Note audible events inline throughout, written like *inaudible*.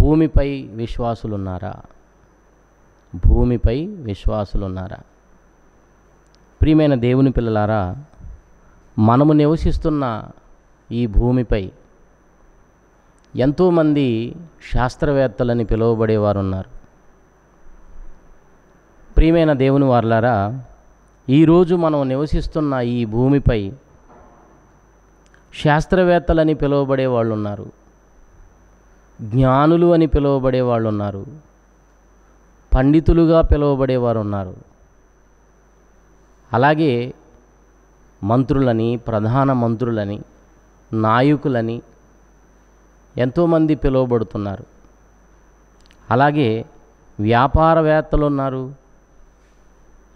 భూమిపై విశ్వాసులున్నారా భూమిపై విశ్వాసులున్నారా ప్రియమైన దేవుని పిల్లలారా మనము నివసిస్తున్న ఈ భూమిపై ఎంతోమంది శాస్త్రవేత్తలని పిలువబడేవారు ఉన్నారు ప్రియమైన దేవుని వారులారా ఈరోజు మనం నివసిస్తున్న ఈ భూమిపై శాస్త్రవేత్తలని పిలువబడే వాళ్ళు ఉన్నారు జ్ఞానులు అని పిలువబడే వాళ్ళు ఉన్నారు పండితులుగా పిలువబడేవారు ఉన్నారు అలాగే మంత్రులని ప్రధాన మంత్రులని నాయకులని ఎంతోమంది పిలువబడుతున్నారు అలాగే వ్యాపారవేత్తలు ఉన్నారు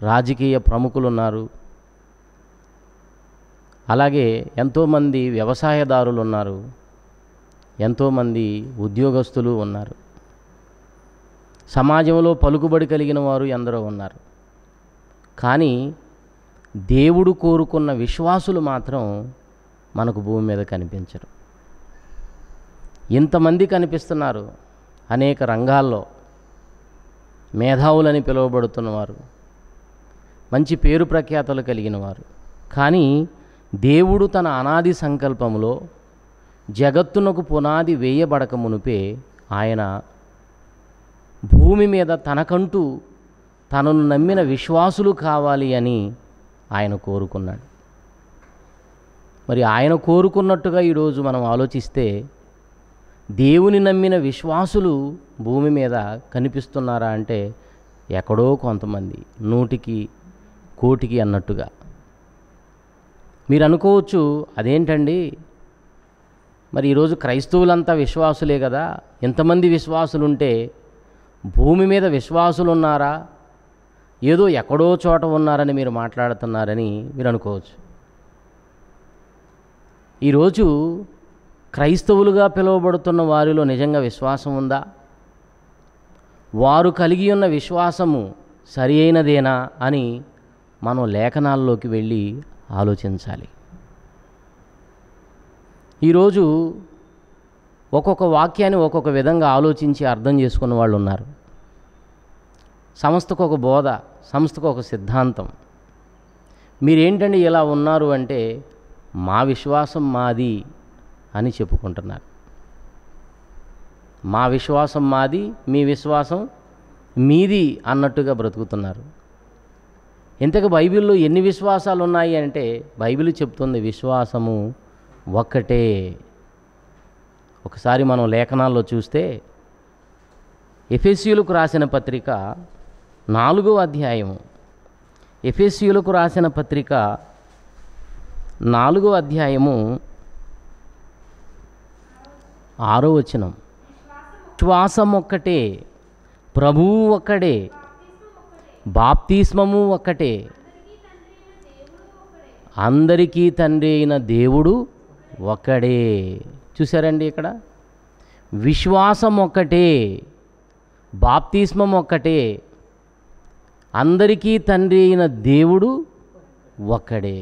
రాజకీయ ప్రముఖులు ఉన్నారు అలాగే ఎంతోమంది వ్యవసాయదారులు ఉన్నారు ఎంతోమంది ఉద్యోగస్తులు ఉన్నారు సమాజంలో పలుకుబడి కలిగిన వారు ఎందరో ఉన్నారు కానీ దేవుడు కోరుకున్న విశ్వాసులు మాత్రం మనకు భూమి మీద కనిపించరు ఇంతమంది కనిపిస్తున్నారు అనేక రంగాల్లో మేధావులని పిలువబడుతున్నవారు మంచి పేరు ప్రఖ్యాతలు కలిగిన వారు కానీ దేవుడు తన అనాది సంకల్పంలో జగత్తునకు పునాది వేయబడక మునుపే ఆయన భూమి మీద తనకంటూ తనను నమ్మిన విశ్వాసులు కావాలి అని ఆయన కోరుకున్నాడు మరి ఆయన కోరుకున్నట్టుగా ఈరోజు మనం ఆలోచిస్తే దేవుని నమ్మిన విశ్వాసులు భూమి మీద కనిపిస్తున్నారా అంటే ఎక్కడో కొంతమంది నూటికి కోటికి అన్నట్టుగా మీరు అనుకోవచ్చు అదేంటండి మరి ఈరోజు క్రైస్తవులంతా విశ్వాసులే కదా ఎంతమంది విశ్వాసులు ఉంటే భూమి మీద విశ్వాసులు ఉన్నారా ఏదో ఎక్కడో చోట ఉన్నారని మీరు మాట్లాడుతున్నారని మీరు అనుకోవచ్చు ఈరోజు క్రైస్తవులుగా పిలువబడుతున్న వారిలో నిజంగా విశ్వాసం ఉందా వారు కలిగి ఉన్న విశ్వాసము సరి అయినదేనా అని మనం లేఖనాల్లోకి వెళ్ళి ఆలోచించాలి ఈరోజు ఒక్కొక్క వాక్యాన్ని ఒక్కొక్క విధంగా ఆలోచించి అర్థం చేసుకున్న వాళ్ళు ఉన్నారు సంస్థకు ఒక బోధ సంస్థకు ఒక సిద్ధాంతం మీరేంటండి ఇలా ఉన్నారు అంటే మా విశ్వాసం మాది అని చెప్పుకుంటున్నారు మా విశ్వాసం మాది మీ విశ్వాసం మీది అన్నట్టుగా బ్రతుకుతున్నారు ఇంతకు బైబిల్లో ఎన్ని విశ్వాసాలు ఉన్నాయి అంటే బైబిల్ చెప్తుంది విశ్వాసము ఒక్కటే ఒకసారి మనం లేఖనాల్లో చూస్తే ఎఫెసియులకు రాసిన పత్రిక నాలుగో అధ్యాయం ఎఫెసియులకు రాసిన పత్రిక నాలుగో అధ్యాయము ఆరో వచనం విశ్వాసం ఒక్కటే ప్రభువు ఒక్కడే బాప్తిస్మము ఒక్కటే అందరికీ తండ్రి అయిన దేవుడు ఒకడే చూసారండి ఇక్కడ విశ్వాసం ఒక్కటే బాప్తిస్మం ఒక్కటే అందరికీ తండ్రి అయిన దేవుడు ఒక్కడే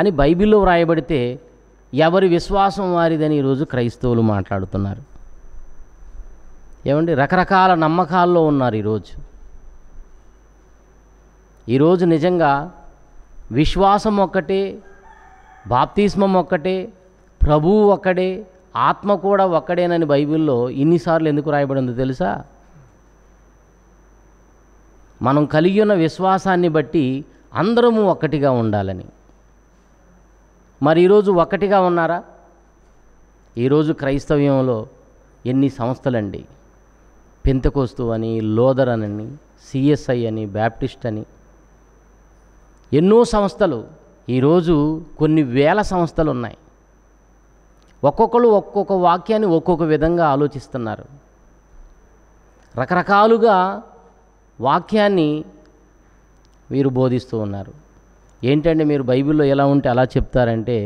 అని బైబిల్లో వ్రాయబడితే ఎవరి విశ్వాసం వారిదని ఈరోజు క్రైస్తవులు మాట్లాడుతున్నారు ఏమండి రకరకాల నమ్మకాల్లో ఉన్నారు ఈరోజు ఈరోజు నిజంగా విశ్వాసం ఒక్కటే బాప్తీస్మం ఒక్కటే ప్రభువు ఒక్కడే ఆత్మ కూడా ఒక్కడేనని బైబిల్లో ఇన్నిసార్లు ఎందుకు రాయబడిందో తెలుసా మనం కలిగి ఉన్న విశ్వాసాన్ని బట్టి అందరము ఒక్కటిగా ఉండాలని మరి ఈరోజు ఒక్కటిగా ఉన్నారా ఈరోజు క్రైస్తవ్యంలో ఎన్ని సంస్థలండి పెంతకోస్తు అని లోదర్ అని సిఎస్ఐ అని బ్యాప్టిస్ట్ అని ఎన్నో సంస్థలు ఈరోజు కొన్ని వేల సంస్థలు ఉన్నాయి ఒక్కొక్కరు ఒక్కొక్క వాక్యాన్ని ఒక్కొక్క విధంగా ఆలోచిస్తున్నారు రకరకాలుగా వాక్యాన్ని వీరు బోధిస్తూ ఉన్నారు ఏంటంటే మీరు బైబిల్లో ఎలా ఉంటే అలా చెప్తారంటే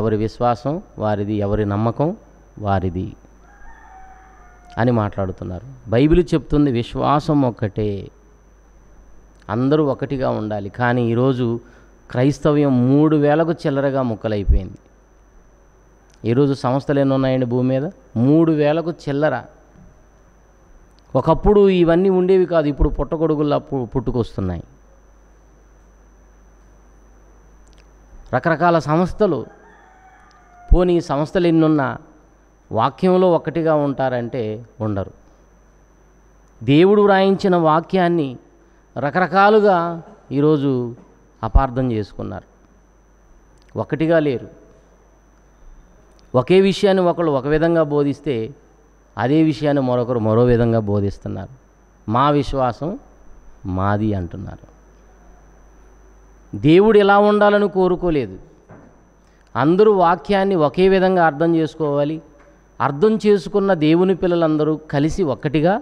ఎవరి విశ్వాసం వారిది ఎవరి నమ్మకం వారిది అని మాట్లాడుతున్నారు బైబిల్ చెప్తుంది విశ్వాసం ఒక్కటే అందరూ ఒకటిగా ఉండాలి కానీ ఈరోజు క్రైస్తవ్యం మూడు వేలకు చిల్లరగా ముక్కలైపోయింది ఈరోజు సంస్థలు ఎన్ని ఉన్నాయండి భూమి మీద మూడు వేలకు చిల్లర ఒకప్పుడు ఇవన్నీ ఉండేవి కాదు ఇప్పుడు అప్పుడు పుట్టుకొస్తున్నాయి రకరకాల సంస్థలు పోనీ సంస్థలు ఎన్నున్నా వాక్యంలో ఒకటిగా ఉంటారంటే ఉండరు దేవుడు వ్రాయించిన వాక్యాన్ని రకరకాలుగా ఈరోజు అపార్థం చేసుకున్నారు ఒకటిగా లేరు ఒకే విషయాన్ని ఒకళ్ళు ఒక విధంగా బోధిస్తే అదే విషయాన్ని మరొకరు మరో విధంగా బోధిస్తున్నారు మా విశ్వాసం మాది అంటున్నారు దేవుడు ఎలా ఉండాలని కోరుకోలేదు అందరూ వాక్యాన్ని ఒకే విధంగా అర్థం చేసుకోవాలి అర్థం చేసుకున్న దేవుని పిల్లలందరూ కలిసి ఒక్కటిగా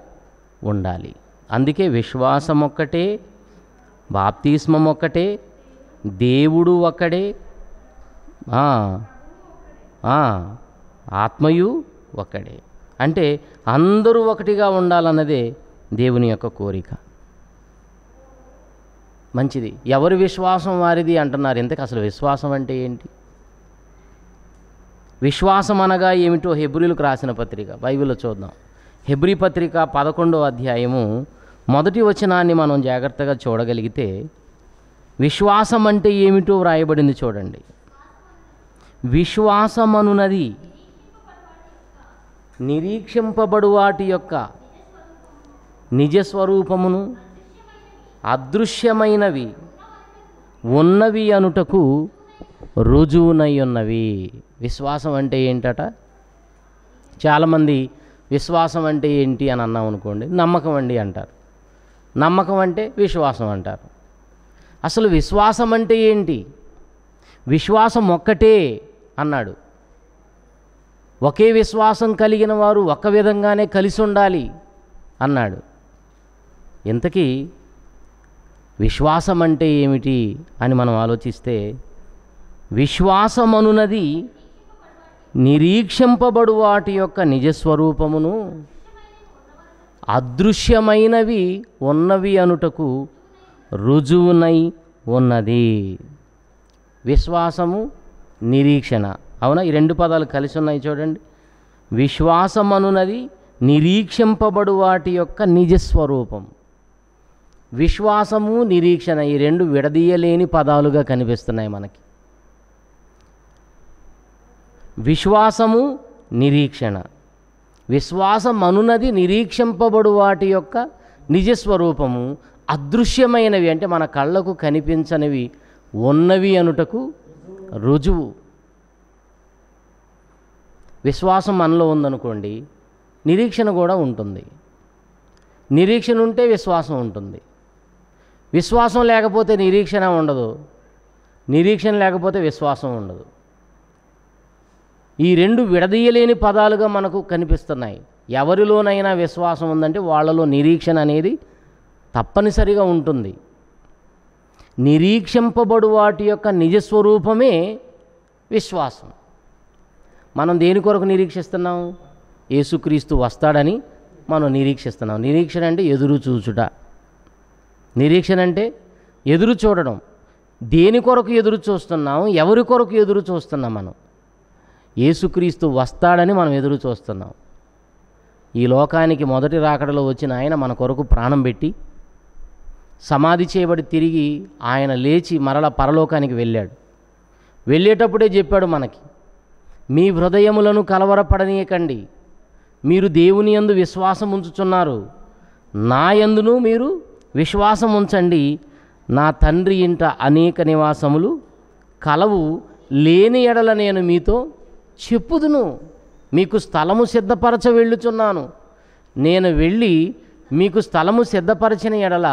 ఉండాలి అందుకే విశ్వాసం ఒక్కటే బాప్తీస్మం ఒక్కటే దేవుడు ఒకడే ఆత్మయు ఒకడే అంటే అందరూ ఒకటిగా ఉండాలన్నదే దేవుని యొక్క కోరిక మంచిది ఎవరి విశ్వాసం వారిది అంటున్నారు ఇంతకు అసలు విశ్వాసం అంటే ఏంటి విశ్వాసం అనగా ఏమిటో హెబ్రిలకు రాసిన పత్రిక బైబిల్లో చూద్దాం హెబ్రి పత్రిక పదకొండో అధ్యాయము మొదటి వచనాన్ని మనం జాగ్రత్తగా చూడగలిగితే విశ్వాసం అంటే ఏమిటో వ్రాయబడింది చూడండి అనున్నది నిరీక్షింపబడు వాటి యొక్క నిజస్వరూపమును అదృశ్యమైనవి ఉన్నవి అనుటకు రుజువునై ఉన్నవి విశ్వాసం అంటే ఏంటట చాలామంది విశ్వాసం అంటే ఏంటి అని అన్నాం అనుకోండి నమ్మకం అండి అంటారు నమ్మకం అంటే విశ్వాసం అంటారు అసలు విశ్వాసం అంటే ఏంటి విశ్వాసం ఒక్కటే అన్నాడు ఒకే విశ్వాసం కలిగిన వారు ఒక విధంగానే కలిసి ఉండాలి అన్నాడు ఇంతకీ విశ్వాసం అంటే ఏమిటి అని మనం ఆలోచిస్తే అనున్నది నిరీక్షింపబడు వాటి యొక్క నిజస్వరూపమును అదృశ్యమైనవి ఉన్నవి అనుటకు రుజువునై ఉన్నది విశ్వాసము నిరీక్షణ అవునా ఈ రెండు పదాలు కలిసి ఉన్నాయి చూడండి విశ్వాసం అనున్నది నిరీక్షింపబడు వాటి యొక్క నిజస్వరూపం విశ్వాసము నిరీక్షణ ఈ రెండు విడదీయలేని పదాలుగా కనిపిస్తున్నాయి మనకి విశ్వాసము నిరీక్షణ విశ్వాసం అనున్నది నిరీక్షింపబడు వాటి యొక్క నిజస్వరూపము అదృశ్యమైనవి అంటే మన కళ్ళకు కనిపించనివి ఉన్నవి అనుటకు రుజువు విశ్వాసం మనలో ఉందనుకోండి నిరీక్షణ కూడా ఉంటుంది నిరీక్షణ ఉంటే విశ్వాసం ఉంటుంది విశ్వాసం లేకపోతే నిరీక్షణ ఉండదు నిరీక్షణ లేకపోతే విశ్వాసం ఉండదు ఈ రెండు విడదీయలేని పదాలుగా మనకు కనిపిస్తున్నాయి ఎవరిలోనైనా విశ్వాసం ఉందంటే వాళ్ళలో నిరీక్షణ అనేది తప్పనిసరిగా ఉంటుంది నిరీక్షింపబడు వాటి యొక్క నిజస్వరూపమే విశ్వాసం మనం దేని కొరకు నిరీక్షిస్తున్నాం యేసుక్రీస్తు వస్తాడని మనం నిరీక్షిస్తున్నాం నిరీక్షణ అంటే ఎదురు చూచుట నిరీక్షణ అంటే ఎదురు చూడడం దేని కొరకు ఎదురు చూస్తున్నాం ఎవరి కొరకు ఎదురు చూస్తున్నాం మనం యేసుక్రీస్తు వస్తాడని మనం ఎదురు చూస్తున్నాం ఈ లోకానికి మొదటి రాకడలో వచ్చిన ఆయన మన కొరకు ప్రాణం పెట్టి సమాధి చేయబడి తిరిగి ఆయన లేచి మరల పరలోకానికి వెళ్ళాడు వెళ్ళేటప్పుడే చెప్పాడు మనకి మీ హృదయములను కలవరపడనీయకండి మీరు దేవుని యందు విశ్వాసం ఉంచుచున్నారు నా యందును మీరు విశ్వాసం ఉంచండి నా తండ్రి ఇంట అనేక నివాసములు కలవు లేని ఎడల నేను మీతో చెప్పుదును మీకు స్థలము సిద్ధపరచ వెళ్ళుచున్నాను నేను వెళ్ళి మీకు స్థలము సిద్ధపరచిన ఎడల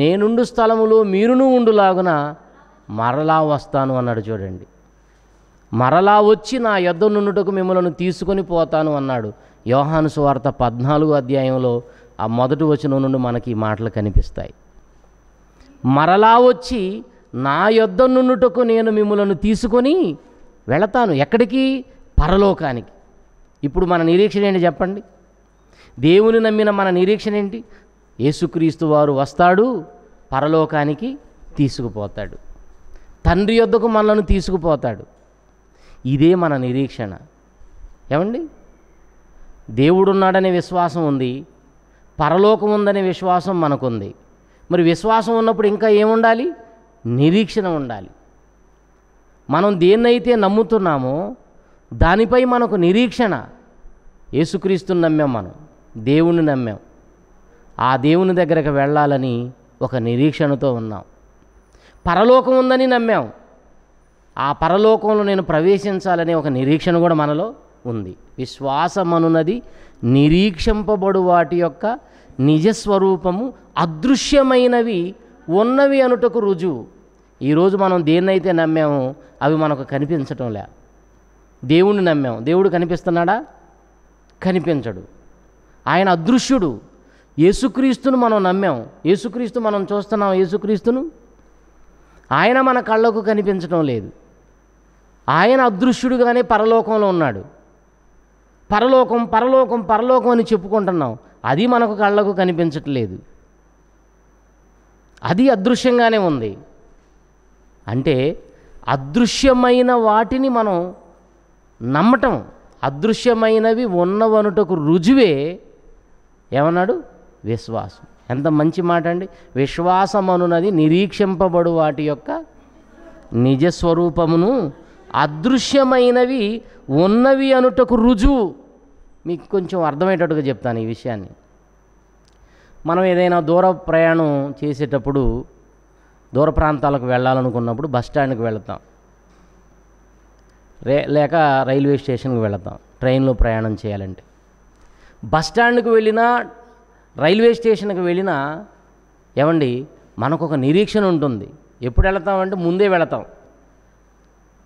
నేనుండు స్థలములో మీరును ఉండులాగున మరలా వస్తాను అన్నాడు చూడండి మరలా వచ్చి నా యొద్ నుండుటకు మిమ్మలను తీసుకొని పోతాను అన్నాడు యోహాను సువార్త పద్నాలుగు అధ్యాయంలో ఆ మొదటి వచనం నుండి మనకి మాటలు కనిపిస్తాయి మరలా వచ్చి నా యొద్ నుండుటకు నేను మిమ్మలను తీసుకొని వెళతాను ఎక్కడికి పరలోకానికి ఇప్పుడు మన నిరీక్షణ ఏంటి చెప్పండి దేవుని నమ్మిన మన నిరీక్షణ ఏంటి యేసుక్రీస్తు వారు వస్తాడు పరలోకానికి తీసుకుపోతాడు తండ్రి యొద్దకు మనలను తీసుకుపోతాడు ఇదే మన నిరీక్షణ ఏమండి దేవుడున్నాడనే విశ్వాసం ఉంది పరలోకం ఉందనే విశ్వాసం మనకుంది మరి విశ్వాసం ఉన్నప్పుడు ఇంకా ఏముండాలి నిరీక్షణ ఉండాలి మనం దేన్నైతే నమ్ముతున్నామో దానిపై మనకు నిరీక్షణ యేసుక్రీస్తుని నమ్మాం మనం దేవుణ్ణి నమ్మాం ఆ దేవుని దగ్గరకు వెళ్ళాలని ఒక నిరీక్షణతో ఉన్నాం పరలోకం ఉందని నమ్మాం ఆ పరలోకంలో నేను ప్రవేశించాలనే ఒక నిరీక్షణ కూడా మనలో ఉంది విశ్వాసం అనున్నది నిరీక్షింపబడు వాటి యొక్క నిజస్వరూపము అదృశ్యమైనవి ఉన్నవి అనుటకు రుజువు ఈరోజు మనం దేన్నైతే నమ్మామో అవి మనకు కనిపించటం లే దేవుణ్ణి నమ్మాం దేవుడు కనిపిస్తున్నాడా కనిపించడు ఆయన అదృశ్యుడు యేసుక్రీస్తును మనం నమ్మాం యేసుక్రీస్తు మనం చూస్తున్నాం యేసుక్రీస్తును ఆయన మన కళ్ళకు కనిపించడం లేదు ఆయన అదృశ్యుడుగానే పరలోకంలో ఉన్నాడు పరలోకం పరలోకం పరలోకం అని చెప్పుకుంటున్నాం అది మనకు కళ్ళకు కనిపించట్లేదు అది అదృశ్యంగానే ఉంది అంటే అదృశ్యమైన వాటిని మనం నమ్మటం అదృశ్యమైనవి ఉన్నవనుటకు రుజువే ఏమన్నాడు విశ్వాసం ఎంత మంచి మాట అండి విశ్వాసం అనున్నది నిరీక్షింపబడు వాటి యొక్క నిజస్వరూపమును అదృశ్యమైనవి ఉన్నవి అనుటకు రుజువు మీకు కొంచెం అర్థమయ్యేటట్టుగా చెప్తాను ఈ విషయాన్ని మనం ఏదైనా దూర ప్రయాణం చేసేటప్పుడు దూర ప్రాంతాలకు వెళ్ళాలనుకున్నప్పుడు బస్ స్టాండ్కి వెళతాం రే లేక రైల్వే స్టేషన్కి వెళతాం ట్రైన్లో ప్రయాణం చేయాలంటే బస్ స్టాండ్కి వెళ్ళినా రైల్వే స్టేషన్కి వెళ్ళినా ఏమండి మనకు ఒక నిరీక్షణ ఉంటుంది ఎప్పుడు వెళతామంటే ముందే వెళతాం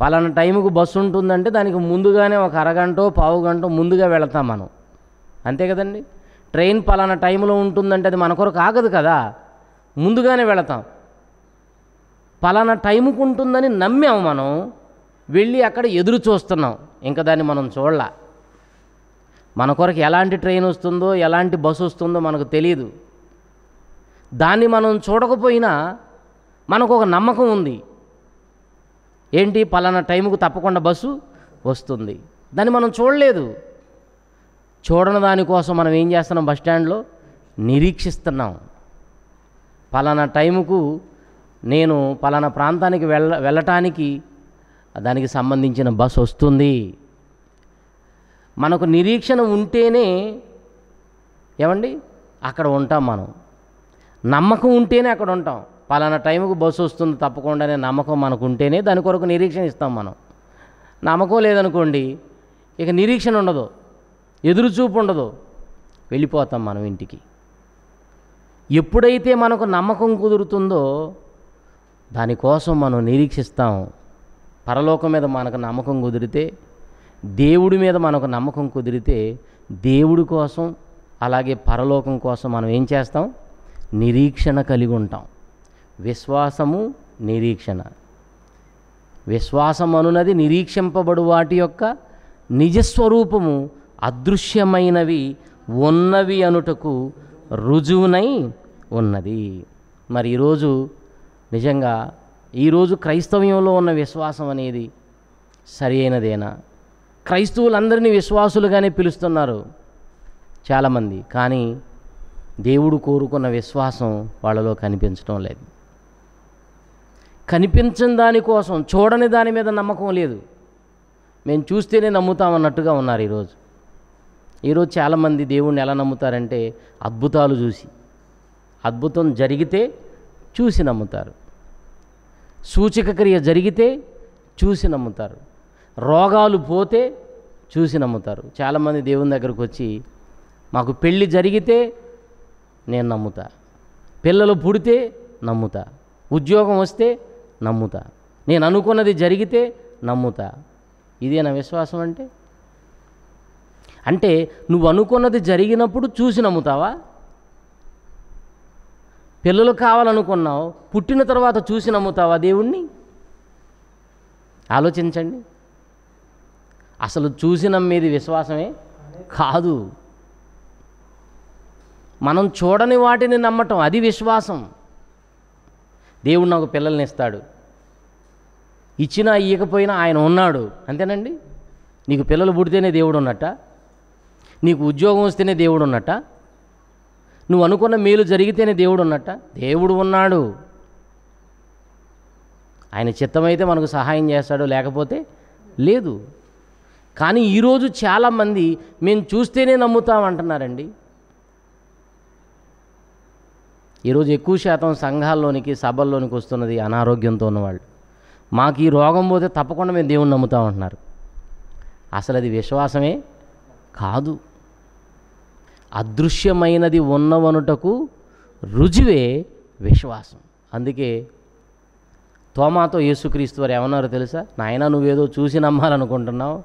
పలానా టైంకు బస్సు ఉంటుందంటే దానికి ముందుగానే ఒక అరగంట పావు గంట ముందుగా వెళతాం మనం అంతే కదండి ట్రైన్ పలానా టైంలో ఉంటుందంటే అది మన కొరకు ఆగదు కదా ముందుగానే వెళతాం పలానా టైంకు ఉంటుందని నమ్మాము మనం వెళ్ళి అక్కడ ఎదురు చూస్తున్నాం ఇంకా దాన్ని మనం చూడాల మన కొరకు ఎలాంటి ట్రైన్ వస్తుందో ఎలాంటి బస్సు వస్తుందో మనకు తెలియదు దాన్ని మనం చూడకపోయినా మనకు ఒక నమ్మకం ఉంది ఏంటి పలానా టైంకు తప్పకుండా బస్సు వస్తుంది దాన్ని మనం చూడలేదు చూడని దానికోసం మనం ఏం చేస్తున్నాం బస్ స్టాండ్లో నిరీక్షిస్తున్నాం పలానా టైముకు నేను పలానా ప్రాంతానికి వెళ్ళ వెళ్ళటానికి దానికి సంబంధించిన బస్సు వస్తుంది మనకు నిరీక్షణ ఉంటేనే ఏమండి అక్కడ ఉంటాం మనం నమ్మకం ఉంటేనే అక్కడ ఉంటాం పలానా టైంకు బస్సు వస్తుంది తప్పకుండా అనే నమ్మకం మనకు ఉంటేనే దాని కొరకు నిరీక్షణ ఇస్తాం మనం నమ్మకం లేదనుకోండి ఇక నిరీక్షణ ఉండదు ఎదురుచూపు ఉండదు వెళ్ళిపోతాం మనం ఇంటికి ఎప్పుడైతే మనకు నమ్మకం కుదురుతుందో దానికోసం మనం నిరీక్షిస్తాం పరలోకం మీద మనకు నమ్మకం కుదిరితే దేవుడి మీద మనకు నమ్మకం కుదిరితే దేవుడి కోసం అలాగే పరలోకం కోసం మనం ఏం చేస్తాం నిరీక్షణ కలిగి ఉంటాం విశ్వాసము నిరీక్షణ విశ్వాసం అనున్నది నిరీక్షింపబడు వాటి యొక్క నిజస్వరూపము అదృశ్యమైనవి ఉన్నవి అనుటకు రుజువునై ఉన్నది మరి ఈరోజు నిజంగా ఈరోజు క్రైస్తవ్యంలో ఉన్న విశ్వాసం అనేది సరి అయినదేనా క్రైస్తవులందరినీ విశ్వాసులుగానే పిలుస్తున్నారు చాలామంది కానీ దేవుడు కోరుకున్న విశ్వాసం వాళ్ళలో కనిపించడం లేదు కనిపించని దానికోసం చూడని దాని మీద నమ్మకం లేదు మేము చూస్తేనే నమ్ముతామన్నట్టుగా ఉన్నారు ఈరోజు ఈరోజు చాలామంది దేవుణ్ణి ఎలా నమ్ముతారంటే అద్భుతాలు చూసి అద్భుతం జరిగితే చూసి నమ్ముతారు సూచక క్రియ జరిగితే చూసి నమ్ముతారు రోగాలు పోతే చూసి నమ్ముతారు చాలామంది దేవుని దగ్గరకు వచ్చి మాకు పెళ్ళి జరిగితే నేను నమ్ముతా పిల్లలు పుడితే నమ్ముతా ఉద్యోగం వస్తే నమ్ముతా నేను అనుకున్నది జరిగితే నమ్ముతా ఇదే నా విశ్వాసం అంటే అంటే నువ్వు అనుకున్నది జరిగినప్పుడు చూసి నమ్ముతావా పిల్లలు కావాలనుకున్నావు పుట్టిన తర్వాత చూసి నమ్ముతావా దేవుణ్ణి ఆలోచించండి అసలు చూసిన మీది విశ్వాసమే కాదు మనం చూడని వాటిని నమ్మటం అది విశ్వాసం దేవుడు నాకు పిల్లల్ని ఇస్తాడు ఇచ్చినా ఇయ్యకపోయినా ఆయన ఉన్నాడు అంతేనండి నీకు పిల్లలు పుడితేనే దేవుడు ఉన్నట్ట నీకు ఉద్యోగం వస్తేనే దేవుడు ఉన్నట్ట నువ్వు అనుకున్న మేలు జరిగితేనే దేవుడు ఉన్నట్ట దేవుడు ఉన్నాడు ఆయన చిత్తమైతే మనకు సహాయం చేస్తాడు లేకపోతే లేదు కానీ ఈరోజు చాలామంది మేము చూస్తేనే నమ్ముతామంటున్నారండి ఈరోజు ఎక్కువ శాతం సంఘాల్లోనికి సభల్లోనికి వస్తున్నది అనారోగ్యంతో ఉన్నవాళ్ళు మాకు ఈ రోగం పోతే తప్పకుండా మేము దేవుణ్ణి నమ్ముతామంటున్నారు అసలు అది విశ్వాసమే కాదు అదృశ్యమైనది ఉన్నవనుటకు రుజువే విశ్వాసం అందుకే తోమాతో యేసుక్రీస్తు వారు ఏమన్నారో తెలుసా నాయన నువ్వేదో చూసి నమ్మాలనుకుంటున్నావు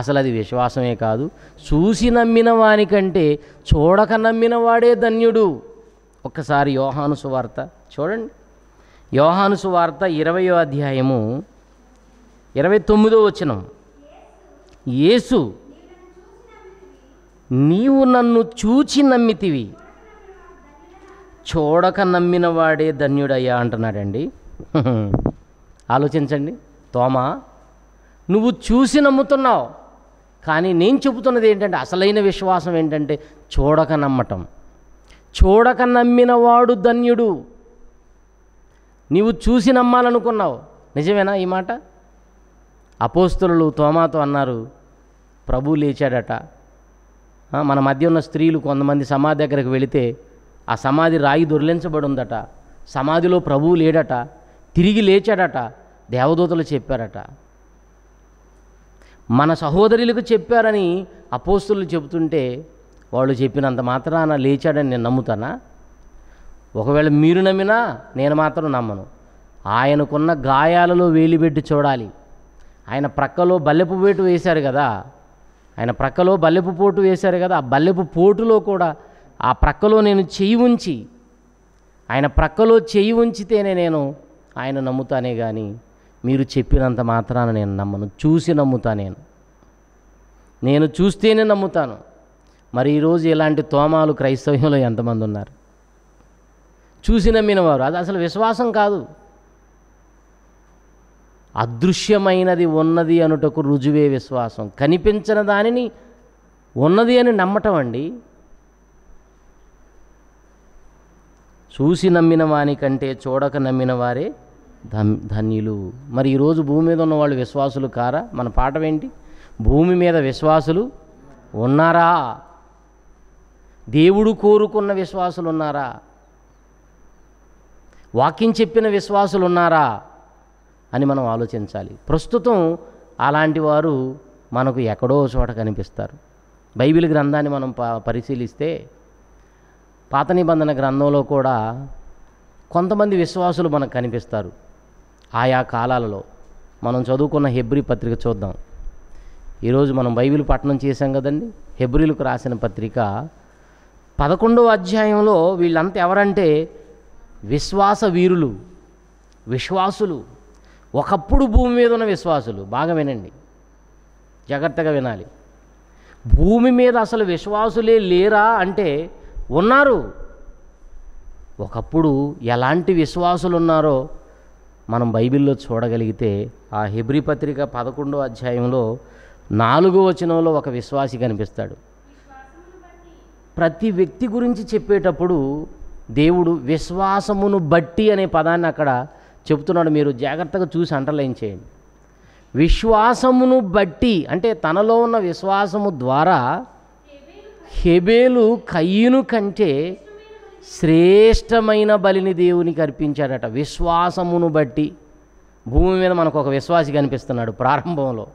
అసలు అది విశ్వాసమే కాదు చూసి నమ్మిన వానికంటే చూడక నమ్మిన వాడే ధన్యుడు ఒక్కసారి యోహానుసు వార్త చూడండి యోహానుసు వార్త ఇరవయో అధ్యాయము ఇరవై తొమ్మిదో వచనం యేసు నీవు నన్ను చూచి నమ్మితివి చూడక నమ్మిన వాడే ధన్యుడయ్యా అంటున్నాడండి ఆలోచించండి తోమా నువ్వు చూసి నమ్ముతున్నావు కానీ నేను చెబుతున్నది ఏంటంటే అసలైన విశ్వాసం ఏంటంటే చూడక నమ్మటం చూడక నమ్మినవాడు ధన్యుడు నీవు చూసి నమ్మాలనుకున్నావు నిజమేనా ఈ మాట అపోస్తులు తోమాతో అన్నారు ప్రభు లేచాడట మన మధ్య ఉన్న స్త్రీలు కొంతమంది సమాధి దగ్గరకు వెళితే ఆ సమాధి రాయి దొరిలించబడి ఉందట సమాధిలో ప్రభువు లేడట తిరిగి లేచాడట దేవదూతలు చెప్పారట మన సహోదరులకు చెప్పారని అపోస్తులు చెబుతుంటే వాళ్ళు చెప్పినంత మాత్రాన లేచాడని నేను నమ్ముతానా ఒకవేళ మీరు నమ్మినా నేను మాత్రం నమ్మను ఆయనకున్న గాయాలలో వేలిబెట్టి చూడాలి ఆయన ప్రక్కలో బల్లెపు పోటు వేశారు కదా ఆయన ప్రక్కలో బల్లెపు పోటు వేశారు కదా ఆ బల్లెపు పోటులో కూడా ఆ ప్రక్కలో నేను చేయి ఉంచి ఆయన ప్రక్కలో చేయి ఉంచితేనే నేను ఆయన నమ్ముతానే కానీ మీరు చెప్పినంత మాత్రాన నేను నమ్మను చూసి నమ్ముతా నేను నేను చూస్తేనే నమ్ముతాను మరి ఈరోజు ఇలాంటి తోమాలు క్రైస్తవ్యంలో ఎంతమంది ఉన్నారు చూసి నమ్మినవారు అది అసలు విశ్వాసం కాదు అదృశ్యమైనది ఉన్నది అనుటకు రుజువే విశ్వాసం కనిపించిన దానిని ఉన్నది అని నమ్మటం అండి చూసి నమ్మిన వానికంటే చూడక నమ్మిన వారే ధన్యులు మరి ఈరోజు భూమి మీద ఉన్నవాళ్ళు విశ్వాసులు కారా మన పాఠం ఏంటి భూమి మీద విశ్వాసులు ఉన్నారా దేవుడు కోరుకున్న విశ్వాసులు ఉన్నారా వాక్యం చెప్పిన విశ్వాసులు ఉన్నారా అని మనం ఆలోచించాలి ప్రస్తుతం అలాంటి వారు మనకు ఎక్కడో చోట కనిపిస్తారు బైబిల్ గ్రంథాన్ని మనం పరిశీలిస్తే పాత నిబంధన గ్రంథంలో కూడా కొంతమంది విశ్వాసులు మనకు కనిపిస్తారు ఆయా కాలాలలో మనం చదువుకున్న హెబ్రి పత్రిక చూద్దాం ఈరోజు మనం బైబిల్ పఠనం చేశాం కదండి హెబ్రిలకు రాసిన పత్రిక పదకొండవ అధ్యాయంలో వీళ్ళంతా ఎవరంటే విశ్వాస వీరులు విశ్వాసులు ఒకప్పుడు భూమి మీద ఉన్న విశ్వాసులు బాగా వినండి జాగ్రత్తగా వినాలి భూమి మీద అసలు విశ్వాసులే లేరా అంటే ఉన్నారు ఒకప్పుడు ఎలాంటి విశ్వాసులు ఉన్నారో మనం బైబిల్లో చూడగలిగితే ఆ హెబ్రి పత్రిక పదకొండో అధ్యాయంలో నాలుగో వచనంలో ఒక విశ్వాసి కనిపిస్తాడు ప్రతి వ్యక్తి గురించి చెప్పేటప్పుడు దేవుడు విశ్వాసమును బట్టి అనే పదాన్ని అక్కడ చెప్తున్నాడు మీరు జాగ్రత్తగా చూసి అండర్లైన్ చేయండి విశ్వాసమును బట్టి అంటే తనలో ఉన్న విశ్వాసము ద్వారా హెబేలు కయ్యను కంటే శ్రేష్టమైన బలిని దేవునికి అర్పించాడట విశ్వాసమును బట్టి భూమి మీద మనకు ఒక విశ్వాసి కనిపిస్తున్నాడు ప్రారంభంలో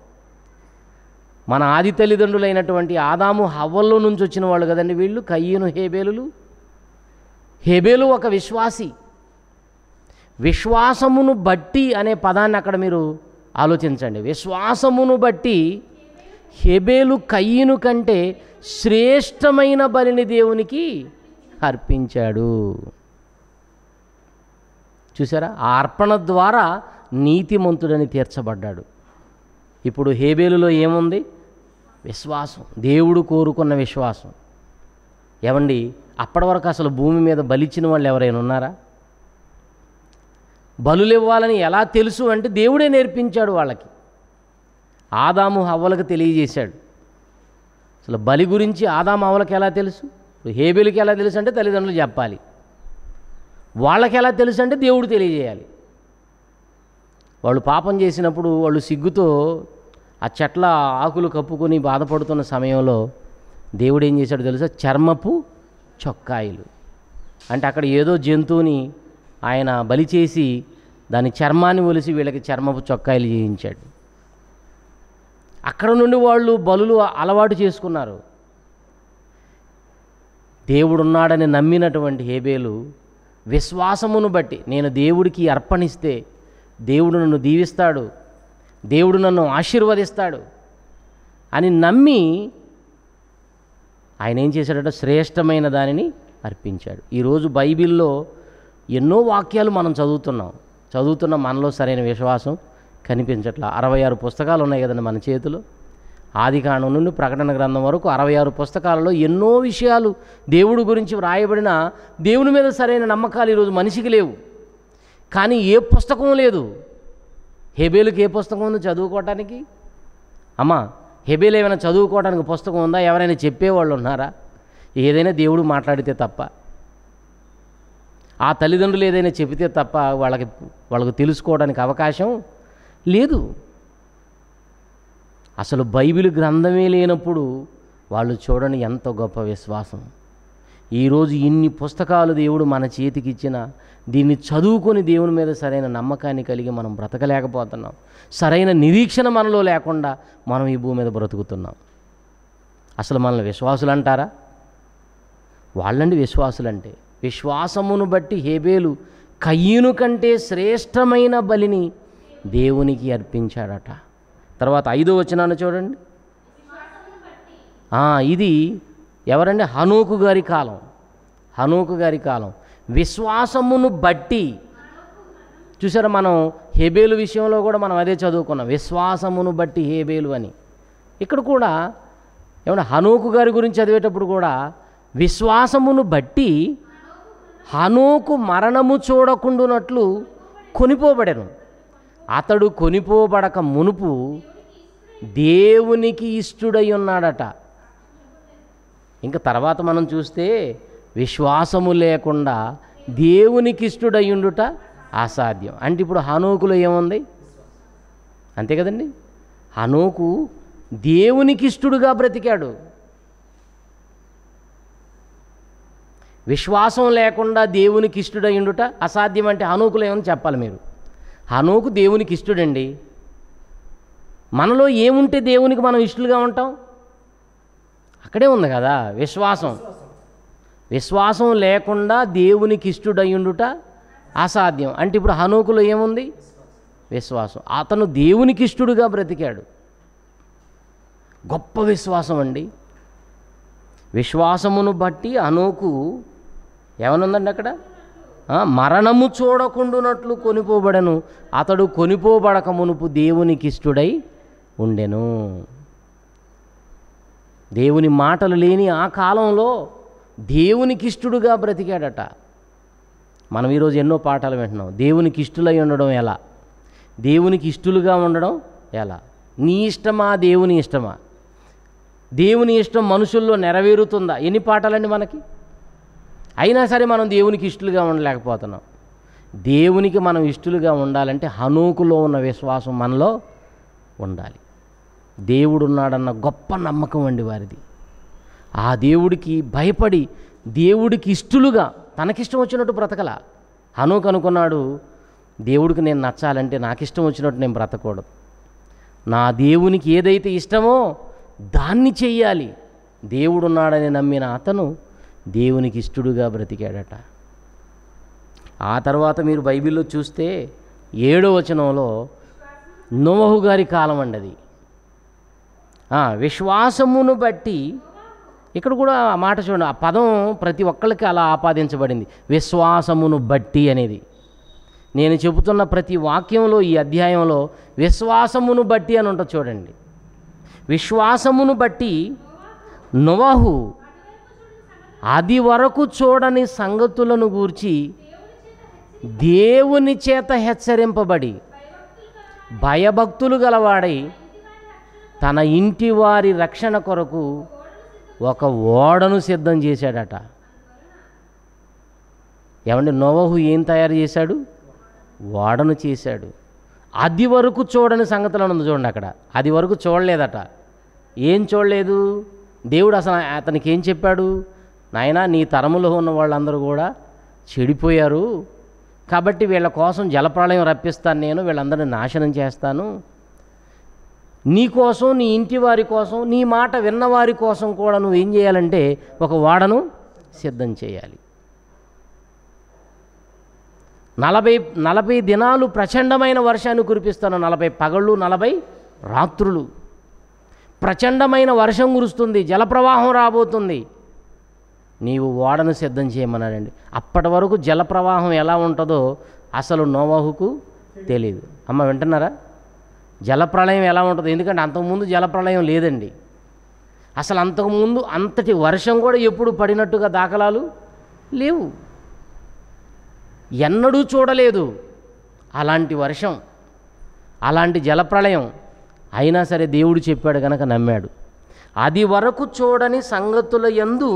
మన ఆది తల్లిదండ్రులైనటువంటి ఆదాము హవ్వల్లో నుంచి వచ్చిన వాళ్ళు కదండి వీళ్ళు కయ్యను హేబేలులు హేబేలు ఒక విశ్వాసి విశ్వాసమును బట్టి అనే పదాన్ని అక్కడ మీరు ఆలోచించండి విశ్వాసమును బట్టి హెబేలు కయ్యను కంటే శ్రేష్టమైన బలిని దేవునికి అర్పించాడు చూసారా ఆ అర్పణ ద్వారా నీతిమంతుడని తీర్చబడ్డాడు ఇప్పుడు హేబేలులో ఏముంది విశ్వాసం దేవుడు కోరుకున్న విశ్వాసం ఏమండి అప్పటి వరకు అసలు భూమి మీద బలిచ్చిన వాళ్ళు ఎవరైనా ఉన్నారా బలులు ఇవ్వాలని ఎలా తెలుసు అంటే దేవుడే నేర్పించాడు వాళ్ళకి ఆదాము హవ్వలకు తెలియజేశాడు అసలు బలి గురించి ఆదాము హవ్వలకి ఎలా తెలుసు హేబిలికి ఎలా తెలుసు అంటే తల్లిదండ్రులు చెప్పాలి వాళ్ళకి ఎలా తెలుసు అంటే దేవుడు తెలియజేయాలి వాళ్ళు పాపం చేసినప్పుడు వాళ్ళు సిగ్గుతో ఆ చెట్ల ఆకులు కప్పుకొని బాధపడుతున్న సమయంలో దేవుడు ఏం చేశాడు తెలుసా చర్మపు చొక్కాయిలు అంటే అక్కడ ఏదో జంతువుని ఆయన బలి చేసి దాని చర్మాన్ని ఒలిసి వీళ్ళకి చర్మపు చొక్కాయిలు చేయించాడు అక్కడ నుండి వాళ్ళు బలులు అలవాటు చేసుకున్నారు దేవుడున్నాడని నమ్మినటువంటి హేబేలు విశ్వాసమును బట్టి నేను దేవుడికి అర్పణిస్తే దేవుడు నన్ను దీవిస్తాడు దేవుడు నన్ను ఆశీర్వదిస్తాడు అని నమ్మి ఆయన ఏం చేశాడంటే శ్రేష్టమైన దానిని అర్పించాడు ఈరోజు బైబిల్లో ఎన్నో వాక్యాలు మనం చదువుతున్నాం చదువుతున్న మనలో సరైన విశ్వాసం కనిపించట్లా అరవై ఆరు పుస్తకాలు ఉన్నాయి కదండి మన చేతిలో ఆది కాండం నుండి ప్రకటన గ్రంథం వరకు అరవై ఆరు పుస్తకాలలో ఎన్నో విషయాలు దేవుడు గురించి వ్రాయబడిన దేవుని మీద సరైన నమ్మకాలు ఈరోజు మనిషికి లేవు కానీ ఏ పుస్తకం లేదు హెబేలుకి ఏ పుస్తకం ఉంది చదువుకోవటానికి అమ్మా హెబేలు ఏమైనా చదువుకోవడానికి పుస్తకం ఉందా ఎవరైనా చెప్పేవాళ్ళు ఉన్నారా ఏదైనా దేవుడు మాట్లాడితే తప్ప ఆ తల్లిదండ్రులు ఏదైనా చెబితే తప్ప వాళ్ళకి వాళ్ళకు తెలుసుకోవడానికి అవకాశం లేదు అసలు బైబిల్ గ్రంథమే లేనప్పుడు వాళ్ళు చూడండి ఎంత గొప్ప విశ్వాసం ఈరోజు ఇన్ని పుస్తకాలు దేవుడు మన చేతికి ఇచ్చిన దీన్ని చదువుకొని దేవుని మీద సరైన నమ్మకాన్ని కలిగి మనం బ్రతకలేకపోతున్నాం సరైన నిరీక్షణ మనలో లేకుండా మనం ఈ భూమి మీద బ్రతుకుతున్నాం అసలు మనల్ని విశ్వాసులు అంటారా వాళ్ళండి విశ్వాసులంటే విశ్వాసమును బట్టి హేబేలు కయ్యను కంటే శ్రేష్టమైన బలిని దేవునికి అర్పించాడట తర్వాత ఐదో వచనాన్ని చూడండి ఇది ఎవరండి హనూకు గారి కాలం హనూకు గారి కాలం విశ్వాసమును బట్టి చూసారా మనం హేబేలు విషయంలో కూడా మనం అదే చదువుకున్నాం విశ్వాసమును బట్టి హేబేలు అని ఇక్కడ కూడా ఏమన్నా హనూకు గారి గురించి చదివేటప్పుడు కూడా విశ్వాసమును బట్టి హనూకు మరణము చూడకుండునట్లు కొనిపోబడను అతడు కొనిపోబడక మునుపు దేవునికి ఇష్టుడై ఉన్నాడట ఇంకా తర్వాత మనం చూస్తే విశ్వాసము లేకుండా దేవునికి ఇష్టడయ్యుండుట అసాధ్యం అంటే ఇప్పుడు హనోకులో ఏముంది అంతే కదండి హనోకు దేవునికి ఇష్టడుగా బ్రతికాడు విశ్వాసం లేకుండా దేవునికి ఇష్టడయ్యుండుట అసాధ్యం అంటే ఏమని చెప్పాలి మీరు హనోకు దేవునికి ఇష్టడండి మనలో ఏముంటే దేవునికి మనం ఇష్టలుగా ఉంటాం అక్కడే ఉంది కదా విశ్వాసం విశ్వాసం లేకుండా దేవునికి ఇష్టడయ్యుండుట అసాధ్యం అంటే ఇప్పుడు హనుకులు ఏముంది విశ్వాసం అతను దేవునికి ఇష్టడుగా బ్రతికాడు గొప్ప విశ్వాసం అండి విశ్వాసమును బట్టి అనూకు ఏమనుందండి అక్కడ మరణము చూడకుండానట్లు కొనిపోబడను అతడు కొనిపోబడక మునుపు దేవునికి ఇష్టడై ఉండెను దేవుని మాటలు లేని ఆ కాలంలో దేవునికి ఇష్టడుగా బ్రతికాడట మనం ఈరోజు ఎన్నో పాఠాలు వింటున్నాం దేవునికి ఇష్టలై ఉండడం ఎలా దేవునికి ఇష్టలుగా ఉండడం ఎలా నీ ఇష్టమా దేవుని ఇష్టమా దేవుని ఇష్టం మనుషుల్లో నెరవేరుతుందా ఎన్ని పాఠాలండి మనకి అయినా సరే మనం దేవునికి ఇష్టలుగా ఉండలేకపోతున్నాం దేవునికి మనం ఇష్టలుగా ఉండాలంటే హనూకులో ఉన్న విశ్వాసం మనలో ఉండాలి దేవుడున్నాడన్న గొప్ప నమ్మకం అండి వారిది ఆ దేవుడికి భయపడి దేవుడికి ఇష్టలుగా తనకిష్టం వచ్చినట్టు బ్రతకల హనుక్ అనుకున్నాడు దేవుడికి నేను నచ్చాలంటే నాకు ఇష్టం వచ్చినట్టు నేను బ్రతకూడదు నా దేవునికి ఏదైతే ఇష్టమో దాన్ని చెయ్యాలి దేవుడున్నాడని నమ్మిన అతను దేవునికి ఇష్టడుగా బ్రతికాడట ఆ తర్వాత మీరు బైబిల్లో చూస్తే ఏడో వచనంలో నోమహు గారి కాలం అండి అది విశ్వాసమును బట్టి ఇక్కడ కూడా ఆ మాట చూడండి ఆ పదం ప్రతి ఒక్కరికి అలా ఆపాదించబడింది విశ్వాసమును బట్టి అనేది నేను చెబుతున్న ప్రతి వాక్యంలో ఈ అధ్యాయంలో విశ్వాసమును బట్టి అని ఉంటుంది చూడండి విశ్వాసమును బట్టి నువహు అది వరకు చూడని సంగతులను గూర్చి దేవుని చేత హెచ్చరింపబడి భయభక్తులు గలవాడై తన ఇంటి వారి రక్షణ కొరకు ఒక ఓడను సిద్ధం చేశాడట ఏమంటే నోవహు ఏం తయారు చేశాడు ఓడను చేశాడు అది వరకు చూడని సంగతులు ఉంది చూడండి అక్కడ అది వరకు చూడలేదట ఏం చూడలేదు దేవుడు అసలు అతనికి ఏం చెప్పాడు నాయన నీ తరములో ఉన్న వాళ్ళందరూ కూడా చెడిపోయారు కాబట్టి వీళ్ళ కోసం జలప్రళయం రప్పిస్తాను నేను వీళ్ళందరినీ నాశనం చేస్తాను నీ కోసం నీ ఇంటి వారి కోసం నీ మాట విన్నవారి కోసం కూడా నువ్వు ఏం చేయాలంటే ఒక వాడను సిద్ధం చేయాలి నలభై నలభై దినాలు ప్రచండమైన వర్షాన్ని కురిపిస్తాను నలభై పగళ్ళు నలభై రాత్రులు ప్రచండమైన వర్షం కురుస్తుంది జలప్రవాహం రాబోతుంది నీవు ఓడను సిద్ధం చేయమన్నాడండి అప్పటి వరకు జలప్రవాహం ఎలా ఉంటుందో అసలు నోవాహుకు తెలియదు అమ్మ వింటున్నారా జలప్రళయం ఎలా ఉంటుంది ఎందుకంటే అంతకుముందు జలప్రళయం లేదండి అసలు అంతకుముందు అంతటి వర్షం కూడా ఎప్పుడు పడినట్టుగా దాఖలాలు లేవు ఎన్నడూ చూడలేదు అలాంటి వర్షం అలాంటి జలప్రళయం అయినా సరే దేవుడు చెప్పాడు కనుక నమ్మాడు అది వరకు చూడని సంగతుల ఎందు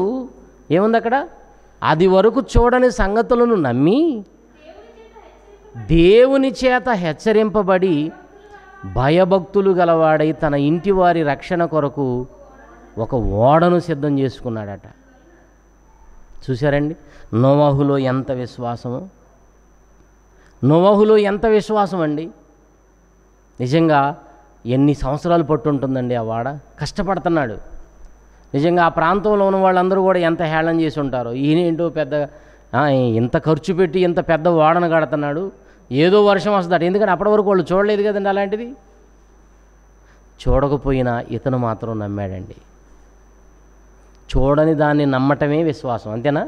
ఏముంది అక్కడ అది వరకు చూడని సంగతులను నమ్మి దేవుని చేత హెచ్చరింపబడి భయభక్తులు గలవాడై తన ఇంటి వారి రక్షణ కొరకు ఒక ఓడను సిద్ధం చేసుకున్నాడట చూశారండి నోవాహులో ఎంత విశ్వాసము నోవాహులో ఎంత విశ్వాసం అండి నిజంగా ఎన్ని సంవత్సరాలు పట్టుంటుందండి ఆ వాడ కష్టపడుతున్నాడు నిజంగా ఆ ప్రాంతంలో ఉన్న వాళ్ళందరూ కూడా ఎంత హేళన చేసి ఉంటారు ఈయనేంటో పెద్ద ఇంత ఖర్చు పెట్టి ఇంత పెద్ద వాడను కడుతున్నాడు ఏదో వర్షం వస్తుంది ఎందుకంటే అప్పటి వరకు వాళ్ళు చూడలేదు కదండి అలాంటిది చూడకపోయినా ఇతను మాత్రం నమ్మాడండి చూడని దాన్ని నమ్మటమే విశ్వాసం అంతేనా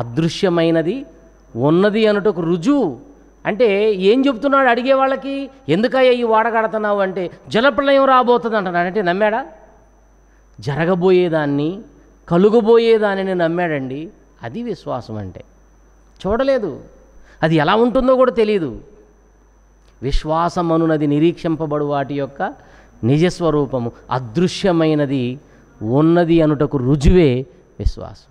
అదృశ్యమైనది ఉన్నది అనుటకు రుజువు అంటే ఏం చెప్తున్నాడు అడిగే వాళ్ళకి ఎందుకయ్యా ఈ వాడగడుతున్నావు అంటే జలప్రలయం రాబోతుంది అంటున్నాడు అంటే నమ్మాడా జరగబోయేదాన్ని కలుగబోయేదాని నమ్మాడండి అది విశ్వాసం అంటే చూడలేదు అది ఎలా ఉంటుందో కూడా తెలియదు విశ్వాసం అనున్నది నిరీక్షింపబడు వాటి యొక్క నిజస్వరూపము అదృశ్యమైనది ఉన్నది అనుటకు రుజువే విశ్వాసం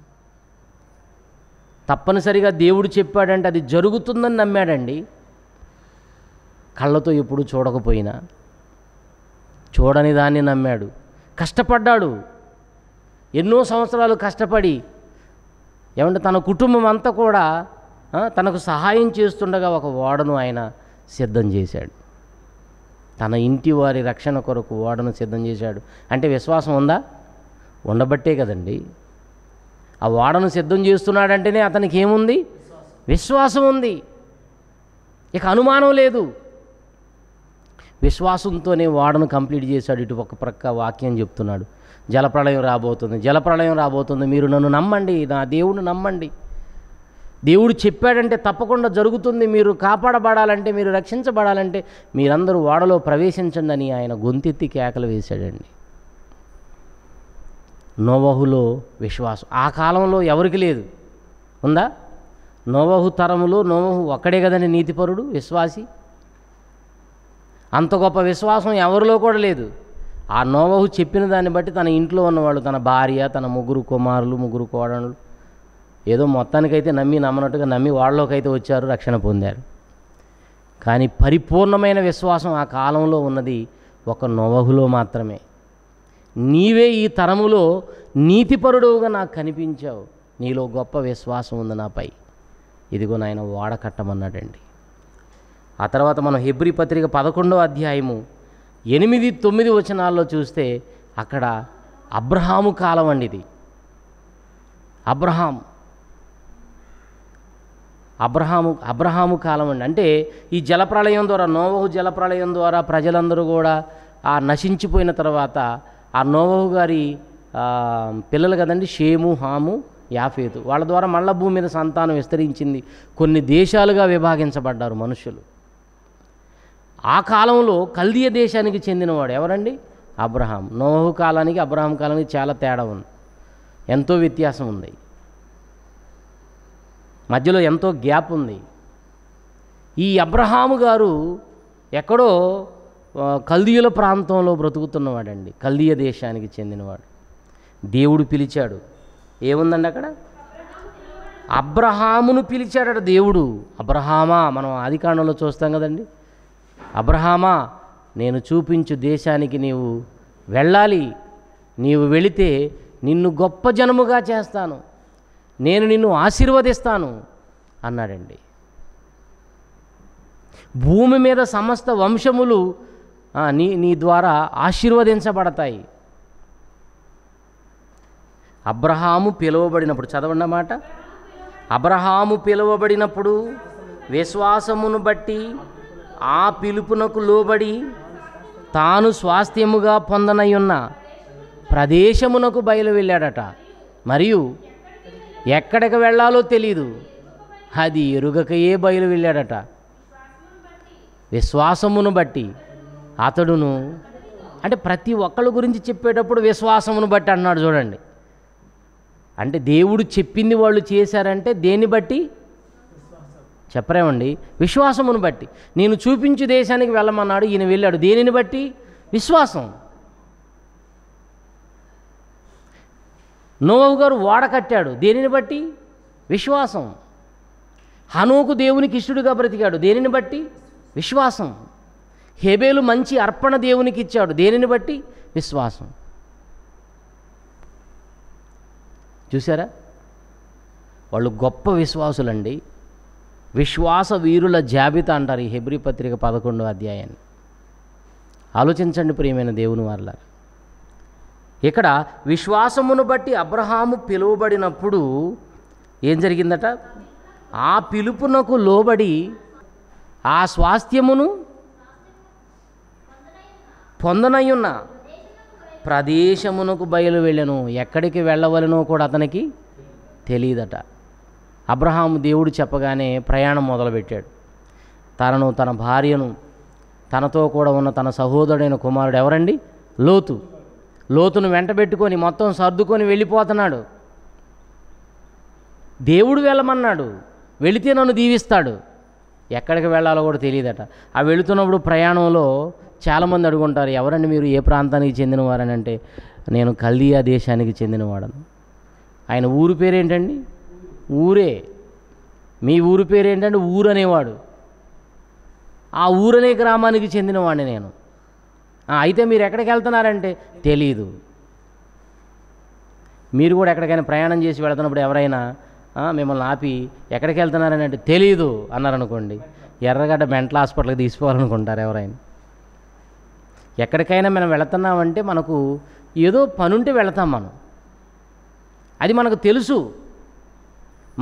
తప్పనిసరిగా దేవుడు చెప్పాడంటే అది జరుగుతుందని నమ్మాడండి కళ్ళతో ఎప్పుడు చూడకపోయినా చూడని దాన్ని నమ్మాడు కష్టపడ్డాడు ఎన్నో సంవత్సరాలు కష్టపడి ఏమంటే తన కుటుంబం అంతా కూడా తనకు సహాయం చేస్తుండగా ఒక ఓడను ఆయన సిద్ధం చేశాడు తన ఇంటి వారి రక్షణ కొరకు ఓడను సిద్ధం చేశాడు అంటే విశ్వాసం ఉందా ఉండబట్టే కదండి ఆ ఓడను సిద్ధం చేస్తున్నాడంటేనే అతనికి ఏముంది విశ్వాసం ఉంది ఇక అనుమానం లేదు విశ్వాసంతోనే వాడను కంప్లీట్ చేశాడు ఇటు ఒక ప్రక్క వాక్యం చెప్తున్నాడు జలప్రళయం రాబోతుంది జలప్రళయం రాబోతుంది మీరు నన్ను నమ్మండి నా దేవుణ్ణి నమ్మండి దేవుడు చెప్పాడంటే తప్పకుండా జరుగుతుంది మీరు కాపాడబడాలంటే మీరు రక్షించబడాలంటే మీరందరూ ఓడలో ప్రవేశించండి ఆయన గొంతెత్తి కేకలు వేశాడండి నోవహులో విశ్వాసం ఆ కాలంలో ఎవరికి లేదు ఉందా నోవహు తరములో నోవహు ఒక్కడే కదండి నీతిపరుడు విశ్వాసి అంత గొప్ప విశ్వాసం ఎవరిలో కూడా లేదు ఆ నోవహు చెప్పిన దాన్ని బట్టి తన ఇంట్లో ఉన్నవాళ్ళు తన భార్య తన ముగ్గురు కుమారులు ముగ్గురు కోడళ్ళు ఏదో మొత్తానికైతే నమ్మి నమ్మనట్టుగా నమ్మి అయితే వచ్చారు రక్షణ పొందారు కానీ పరిపూర్ణమైన విశ్వాసం ఆ కాలంలో ఉన్నది ఒక నోవహులో మాత్రమే నీవే ఈ తరములో నీతిపరుడుగా నాకు కనిపించావు నీలో గొప్ప విశ్వాసం ఉంది నాపై ఇదిగో నాయన వాడకట్టమన్నాడండి ఆ తర్వాత మనం హెబ్రి పత్రిక పదకొండో అధ్యాయము ఎనిమిది తొమ్మిది వచనాల్లో చూస్తే అక్కడ అబ్రహాము కాలం అండి ఇది అబ్రహాం అబ్రహాము అబ్రహాము కాలం అండి అంటే ఈ జలప్రళయం ద్వారా నోవహు జలప్రళయం ద్వారా ప్రజలందరూ కూడా ఆ నశించిపోయిన తర్వాత ఆ నోవహు గారి పిల్లలు కదండి షేము హాము యాఫేతు వాళ్ళ ద్వారా మళ్ళా భూమి మీద సంతానం విస్తరించింది కొన్ని దేశాలుగా విభాగించబడ్డారు మనుషులు ఆ కాలంలో కల్దీయ దేశానికి చెందినవాడు ఎవరండి అబ్రహాం నోహు కాలానికి అబ్రహాం కాలానికి చాలా తేడా ఉంది ఎంతో వ్యత్యాసం ఉంది మధ్యలో ఎంతో గ్యాప్ ఉంది ఈ అబ్రహాము గారు ఎక్కడో కల్దీయుల ప్రాంతంలో బ్రతుకుతున్నవాడండి కల్దీయ దేశానికి చెందినవాడు దేవుడు పిలిచాడు ఏముందండి అక్కడ అబ్రహామును పిలిచాడట దేవుడు అబ్రహామా మనం ఆదికాండంలో చూస్తాం కదండి అబ్రహామా నేను చూపించు దేశానికి నీవు వెళ్ళాలి నీవు వెళితే నిన్ను గొప్ప జనముగా చేస్తాను నేను నిన్ను ఆశీర్వదిస్తాను అన్నాడండి భూమి మీద సమస్త వంశములు నీ నీ ద్వారా ఆశీర్వదించబడతాయి అబ్రహాము పిలువబడినప్పుడు చదవండి అన్నమాట అబ్రహాము పిలువబడినప్పుడు విశ్వాసమును బట్టి ఆ పిలుపునకు లోబడి తాను స్వాస్థ్యముగా పొందనయున్న ప్రదేశమునకు బయలు వెళ్ళాడట మరియు ఎక్కడికి వెళ్ళాలో తెలియదు అది ఎరుగకయే బయలు వెళ్ళాడట విశ్వాసమును బట్టి అతడును అంటే ప్రతి ఒక్కళ్ళ గురించి చెప్పేటప్పుడు విశ్వాసమును బట్టి అన్నాడు చూడండి అంటే దేవుడు చెప్పింది వాళ్ళు చేశారంటే దేన్ని బట్టి చెప్పరేమండి విశ్వాసమును బట్టి నేను చూపించు దేశానికి వెళ్ళమన్నాడు ఈయన వెళ్ళాడు దేనిని బట్టి విశ్వాసం నోవహు గారు ఓడ కట్టాడు దేనిని బట్టి విశ్వాసం హనుకు దేవునికి ఇష్టడుగా బ్రతికాడు దేనిని బట్టి విశ్వాసం హెబేలు మంచి అర్పణ దేవునికి ఇచ్చాడు దేనిని బట్టి విశ్వాసం చూసారా వాళ్ళు గొప్ప విశ్వాసులండి విశ్వాస వీరుల జాబితా అంటారు ఈ హెబ్రి పత్రిక పదకొండో అధ్యాయాన్ని ఆలోచించండి ప్రియమైన దేవుని వారులారు ఇక్కడ విశ్వాసమును బట్టి అబ్రహాము పిలువబడినప్పుడు ఏం జరిగిందట ఆ పిలుపునకు లోబడి ఆ స్వాస్థ్యమును పొందనయ్యున్న ప్రదేశమునకు బయలు వెళ్ళను ఎక్కడికి వెళ్ళవలనో కూడా అతనికి తెలియదట అబ్రహాము దేవుడు చెప్పగానే ప్రయాణం మొదలుపెట్టాడు తనను తన భార్యను తనతో కూడా ఉన్న తన సహోదరుడైన కుమారుడు ఎవరండి లోతు లోతును వెంటబెట్టుకొని మొత్తం సర్దుకొని వెళ్ళిపోతున్నాడు దేవుడు వెళ్ళమన్నాడు వెళితే నన్ను దీవిస్తాడు ఎక్కడికి వెళ్ళాలో కూడా తెలియదట ఆ వెళుతున్నప్పుడు ప్రయాణంలో చాలామంది అడుగుంటారు ఎవరండి మీరు ఏ ప్రాంతానికి చెందినవారని అంటే నేను కల్దియా దేశానికి చెందినవాడను ఆయన ఊరు పేరేంటండి ఊరే మీ ఊరు పేరేంటంటే ఊరు అనేవాడు ఆ ఊరనే గ్రామానికి చెందినవాడిని నేను అయితే మీరు ఎక్కడికి వెళ్తున్నారంటే తెలీదు మీరు కూడా ఎక్కడికైనా ప్రయాణం చేసి వెళ్తున్నప్పుడు ఎవరైనా మిమ్మల్ని ఆపి ఎక్కడికి వెళ్తున్నారని అంటే తెలీదు అన్నారనుకోండి ఎర్రగడ్డ మెంటల్ హాస్పిటల్కి తీసుకోవాలనుకుంటారు ఎవరైనా ఎక్కడికైనా మనం వెళుతున్నామంటే మనకు ఏదో పనుంటే వెళతాం మనం అది మనకు తెలుసు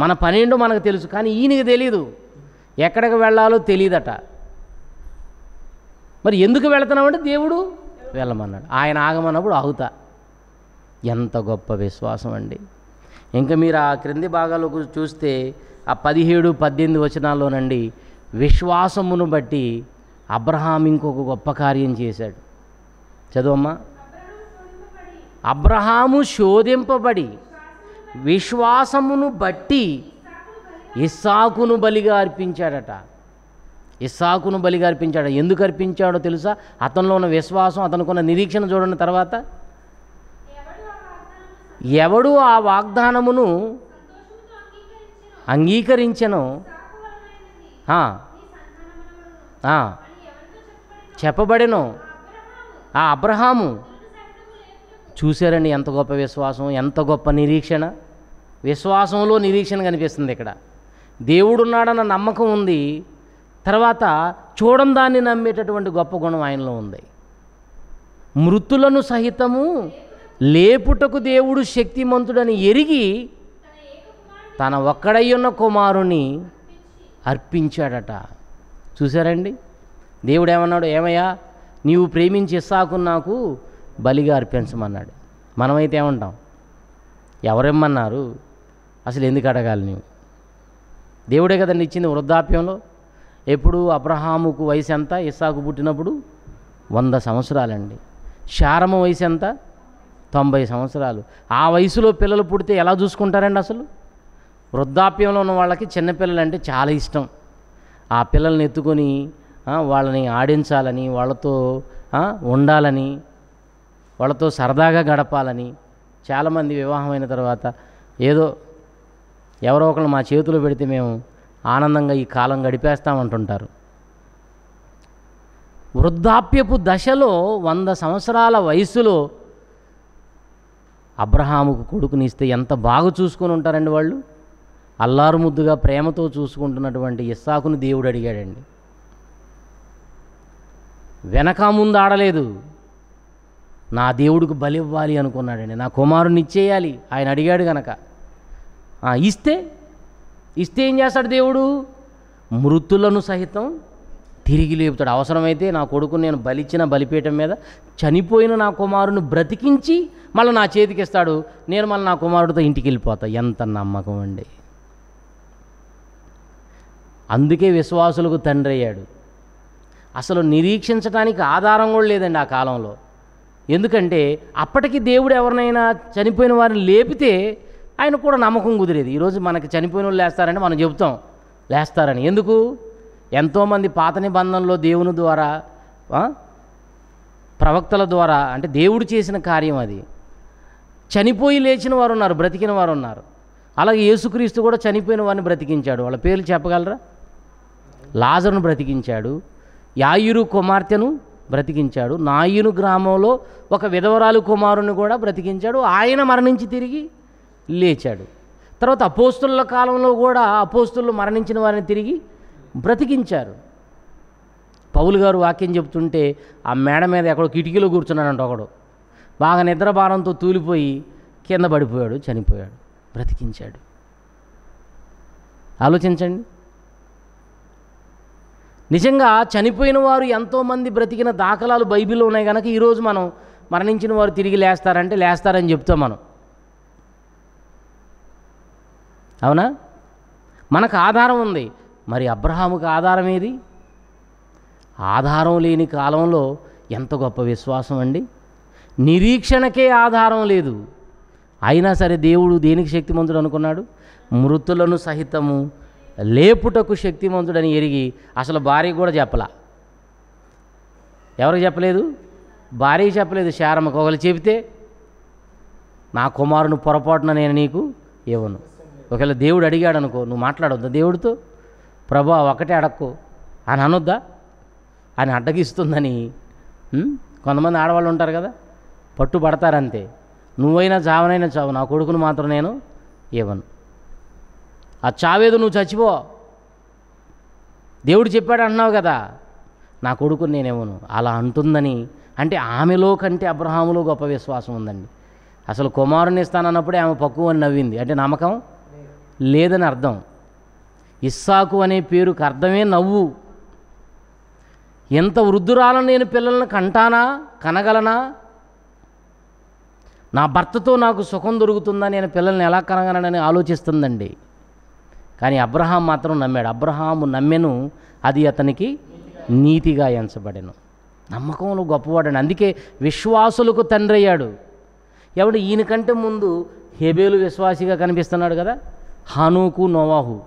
మన పనేంటో మనకు తెలుసు కానీ ఈయనకి తెలీదు ఎక్కడికి వెళ్ళాలో తెలియదట మరి ఎందుకు వెళుతున్నామంటే దేవుడు వెళ్ళమన్నాడు ఆయన ఆగమన్నప్పుడు ఆగుతా ఎంత గొప్ప విశ్వాసం అండి ఇంకా మీరు ఆ క్రింది భాగాలకు చూస్తే ఆ పదిహేడు పద్దెనిమిది వచనాల్లోనండి విశ్వాసమును బట్టి అబ్రహాం ఇంకొక గొప్ప కార్యం చేశాడు చదువమ్మా అబ్రహాము శోధింపబడి విశ్వాసమును బట్టి ఇస్సాకును బలిగా అర్పించాడట ఇస్సాకును బలిగా అర్పించాడు ఎందుకు అర్పించాడో తెలుసా అతనిలో ఉన్న విశ్వాసం అతనుకున్న నిరీక్షణ చూడని తర్వాత ఎవడు ఆ వాగ్దానమును అంగీకరించను చెప్పబడెను ఆ అబ్రహాము చూశారండి ఎంత గొప్ప విశ్వాసం ఎంత గొప్ప నిరీక్షణ విశ్వాసంలో నిరీక్షణ కనిపిస్తుంది ఇక్కడ దేవుడున్నాడన్న నమ్మకం ఉంది తర్వాత చూడం దాన్ని నమ్మేటటువంటి గొప్ప గుణం ఆయనలో ఉంది మృతులను సహితము లేపుటకు దేవుడు శక్తిమంతుడని ఎరిగి తన ఒక్కడై ఉన్న కుమారుని అర్పించాడట చూశారండి దేవుడు ఏమన్నాడు ఏమయ్యా నీవు ప్రేమించి ఇస్సాకు నాకు బలిగా అర్పించమన్నాడు మనమైతే ఏమంటాం ఎవరెమ్మన్నారు అసలు ఎందుకు అడగాలి నీవు దేవుడే కదండి ఇచ్చింది వృద్ధాప్యంలో ఎప్పుడు అబ్రహాముకు వయసు ఎంత ఇస్సాకు పుట్టినప్పుడు వంద సంవత్సరాలండి శారమ వయసు ఎంత తొంభై సంవత్సరాలు ఆ వయసులో పిల్లలు పుడితే ఎలా చూసుకుంటారండి అసలు వృద్ధాప్యంలో ఉన్న వాళ్ళకి చిన్నపిల్లలు అంటే చాలా ఇష్టం ఆ పిల్లల్ని ఎత్తుకొని వాళ్ళని ఆడించాలని వాళ్ళతో ఉండాలని వాళ్ళతో సరదాగా గడపాలని చాలామంది వివాహమైన తర్వాత ఏదో ఎవరో ఒకళ్ళు మా చేతిలో పెడితే మేము ఆనందంగా ఈ కాలం గడిపేస్తామంటుంటారు వృద్ధాప్యపు దశలో వంద సంవత్సరాల వయసులో అబ్రహాముకు కొడుకునిస్తే ఎంత బాగా చూసుకొని ఉంటారండి వాళ్ళు అల్లారు ముద్దుగా ప్రేమతో చూసుకుంటున్నటువంటి ఇస్సాకును దేవుడు అడిగాడండి వెనక ముందు ఆడలేదు నా దేవుడికి బలివ్వాలి అనుకున్నాడండి నా కుమారుని ఇచ్చేయాలి ఆయన అడిగాడు గనక ఇస్తే ఇస్తే ఏం చేస్తాడు దేవుడు మృతులను సహితం తిరిగి లేపుతాడు అవసరమైతే నా కొడుకుని నేను బలిచ్చిన బలిపీఠం మీద చనిపోయిన నా కుమారుని బ్రతికించి మళ్ళీ నా చేతికి ఇస్తాడు నేను మళ్ళీ నా కుమారుడితో ఇంటికి వెళ్ళిపోతా ఎంత నమ్మకం అండి అందుకే విశ్వాసులకు తండ్రి అయ్యాడు అసలు నిరీక్షించడానికి ఆధారం కూడా లేదండి ఆ కాలంలో ఎందుకంటే అప్పటికి దేవుడు ఎవరినైనా చనిపోయిన వారిని లేపితే ఆయన కూడా నమ్మకం కుదిరేది ఈరోజు మనకి చనిపోయిన వాళ్ళు లేస్తారని మనం చెబుతాం లేస్తారని ఎందుకు ఎంతోమంది పాత నిబంధనలో దేవుని ద్వారా ప్రవక్తల ద్వారా అంటే దేవుడు చేసిన కార్యం అది చనిపోయి లేచిన వారు ఉన్నారు బ్రతికిన వారు ఉన్నారు అలాగే యేసుక్రీస్తు కూడా చనిపోయిన వారిని బ్రతికించాడు వాళ్ళ పేర్లు చెప్పగలరా లాజర్ను బ్రతికించాడు యాయురు కుమార్తెను బ్రతికించాడు నాయును గ్రామంలో ఒక విధవరాలు కుమారుని కూడా బ్రతికించాడు ఆయన మరణించి తిరిగి లేచాడు తర్వాత అపోస్తుల కాలంలో కూడా అపోస్తులు మరణించిన వారిని తిరిగి బ్రతికించారు పౌలు గారు వాక్యం చెప్తుంటే ఆ మేడ మీద ఎక్కడో కిటికీలో కూర్చున్నాడంట ఒకడు బాగా నిద్ర భారంతో తూలిపోయి కింద పడిపోయాడు చనిపోయాడు బ్రతికించాడు ఆలోచించండి నిజంగా చనిపోయిన వారు ఎంతోమంది బ్రతికిన దాఖలాలు బైబిల్లో ఉన్నాయి కనుక ఈరోజు మనం మరణించిన వారు తిరిగి లేస్తారంటే లేస్తారని చెప్తాం మనం అవునా మనకు ఆధారం ఉంది మరి అబ్రహాముకు ఆధారం ఏది ఆధారం లేని కాలంలో ఎంత గొప్ప విశ్వాసం అండి నిరీక్షణకే ఆధారం లేదు అయినా సరే దేవుడు దేనికి శక్తిమంతుడు అనుకున్నాడు మృతులను సహితము లేపుటకు శక్తిమంతుడని ఎరిగి అసలు భార్య కూడా చెప్పలా ఎవరికి చెప్పలేదు భార్యకి చెప్పలేదు శారమ్మకు ఒకరు చెబితే నా కుమారుని పొరపాటున నేను నీకు ఇవ్వను ఒకవేళ దేవుడు అడిగాడు అనుకో నువ్వు మాట్లాడొద్దా దేవుడితో ప్రభా ఒకటే అడక్కు అని అనొద్దా అని అడ్డగిస్తుందని కొంతమంది ఆడవాళ్ళు ఉంటారు కదా పట్టుబడతారంతే నువ్వైనా చావనైనా చావు నా కొడుకును మాత్రం నేను ఇవ్వను ఆ చావేదు నువ్వు చచ్చిపో దేవుడు చెప్పాడు అన్నావు కదా నా కొడుకుని నేనేమను అలా అంటుందని అంటే ఆమెలో కంటే అబ్రహాములో గొప్ప విశ్వాసం ఉందండి అసలు కుమారుని ఇస్తానన్నప్పుడే ఆమె పక్కువని అని నవ్వింది అంటే నమ్మకం లేదని అర్థం ఇస్సాకు అనే పేరుకు అర్థమే నవ్వు ఎంత వృద్ధురాలను నేను పిల్లలను కంటానా కనగలనా నా భర్తతో నాకు సుఖం దొరుకుతుందా నేను పిల్లల్ని ఎలా కనగలనని ఆలోచిస్తుందండి కానీ అబ్రహాం మాత్రం నమ్మాడు అబ్రహాము నమ్మెను అది అతనికి నీతిగా ఎంచబడెను నమ్మకంలో గొప్పవాడని అందుకే విశ్వాసులకు తండ్రి అయ్యాడు ఎవడు ఈయనకంటే ముందు హేబేలు విశ్వాసిగా కనిపిస్తున్నాడు కదా హనుకు నోవాహు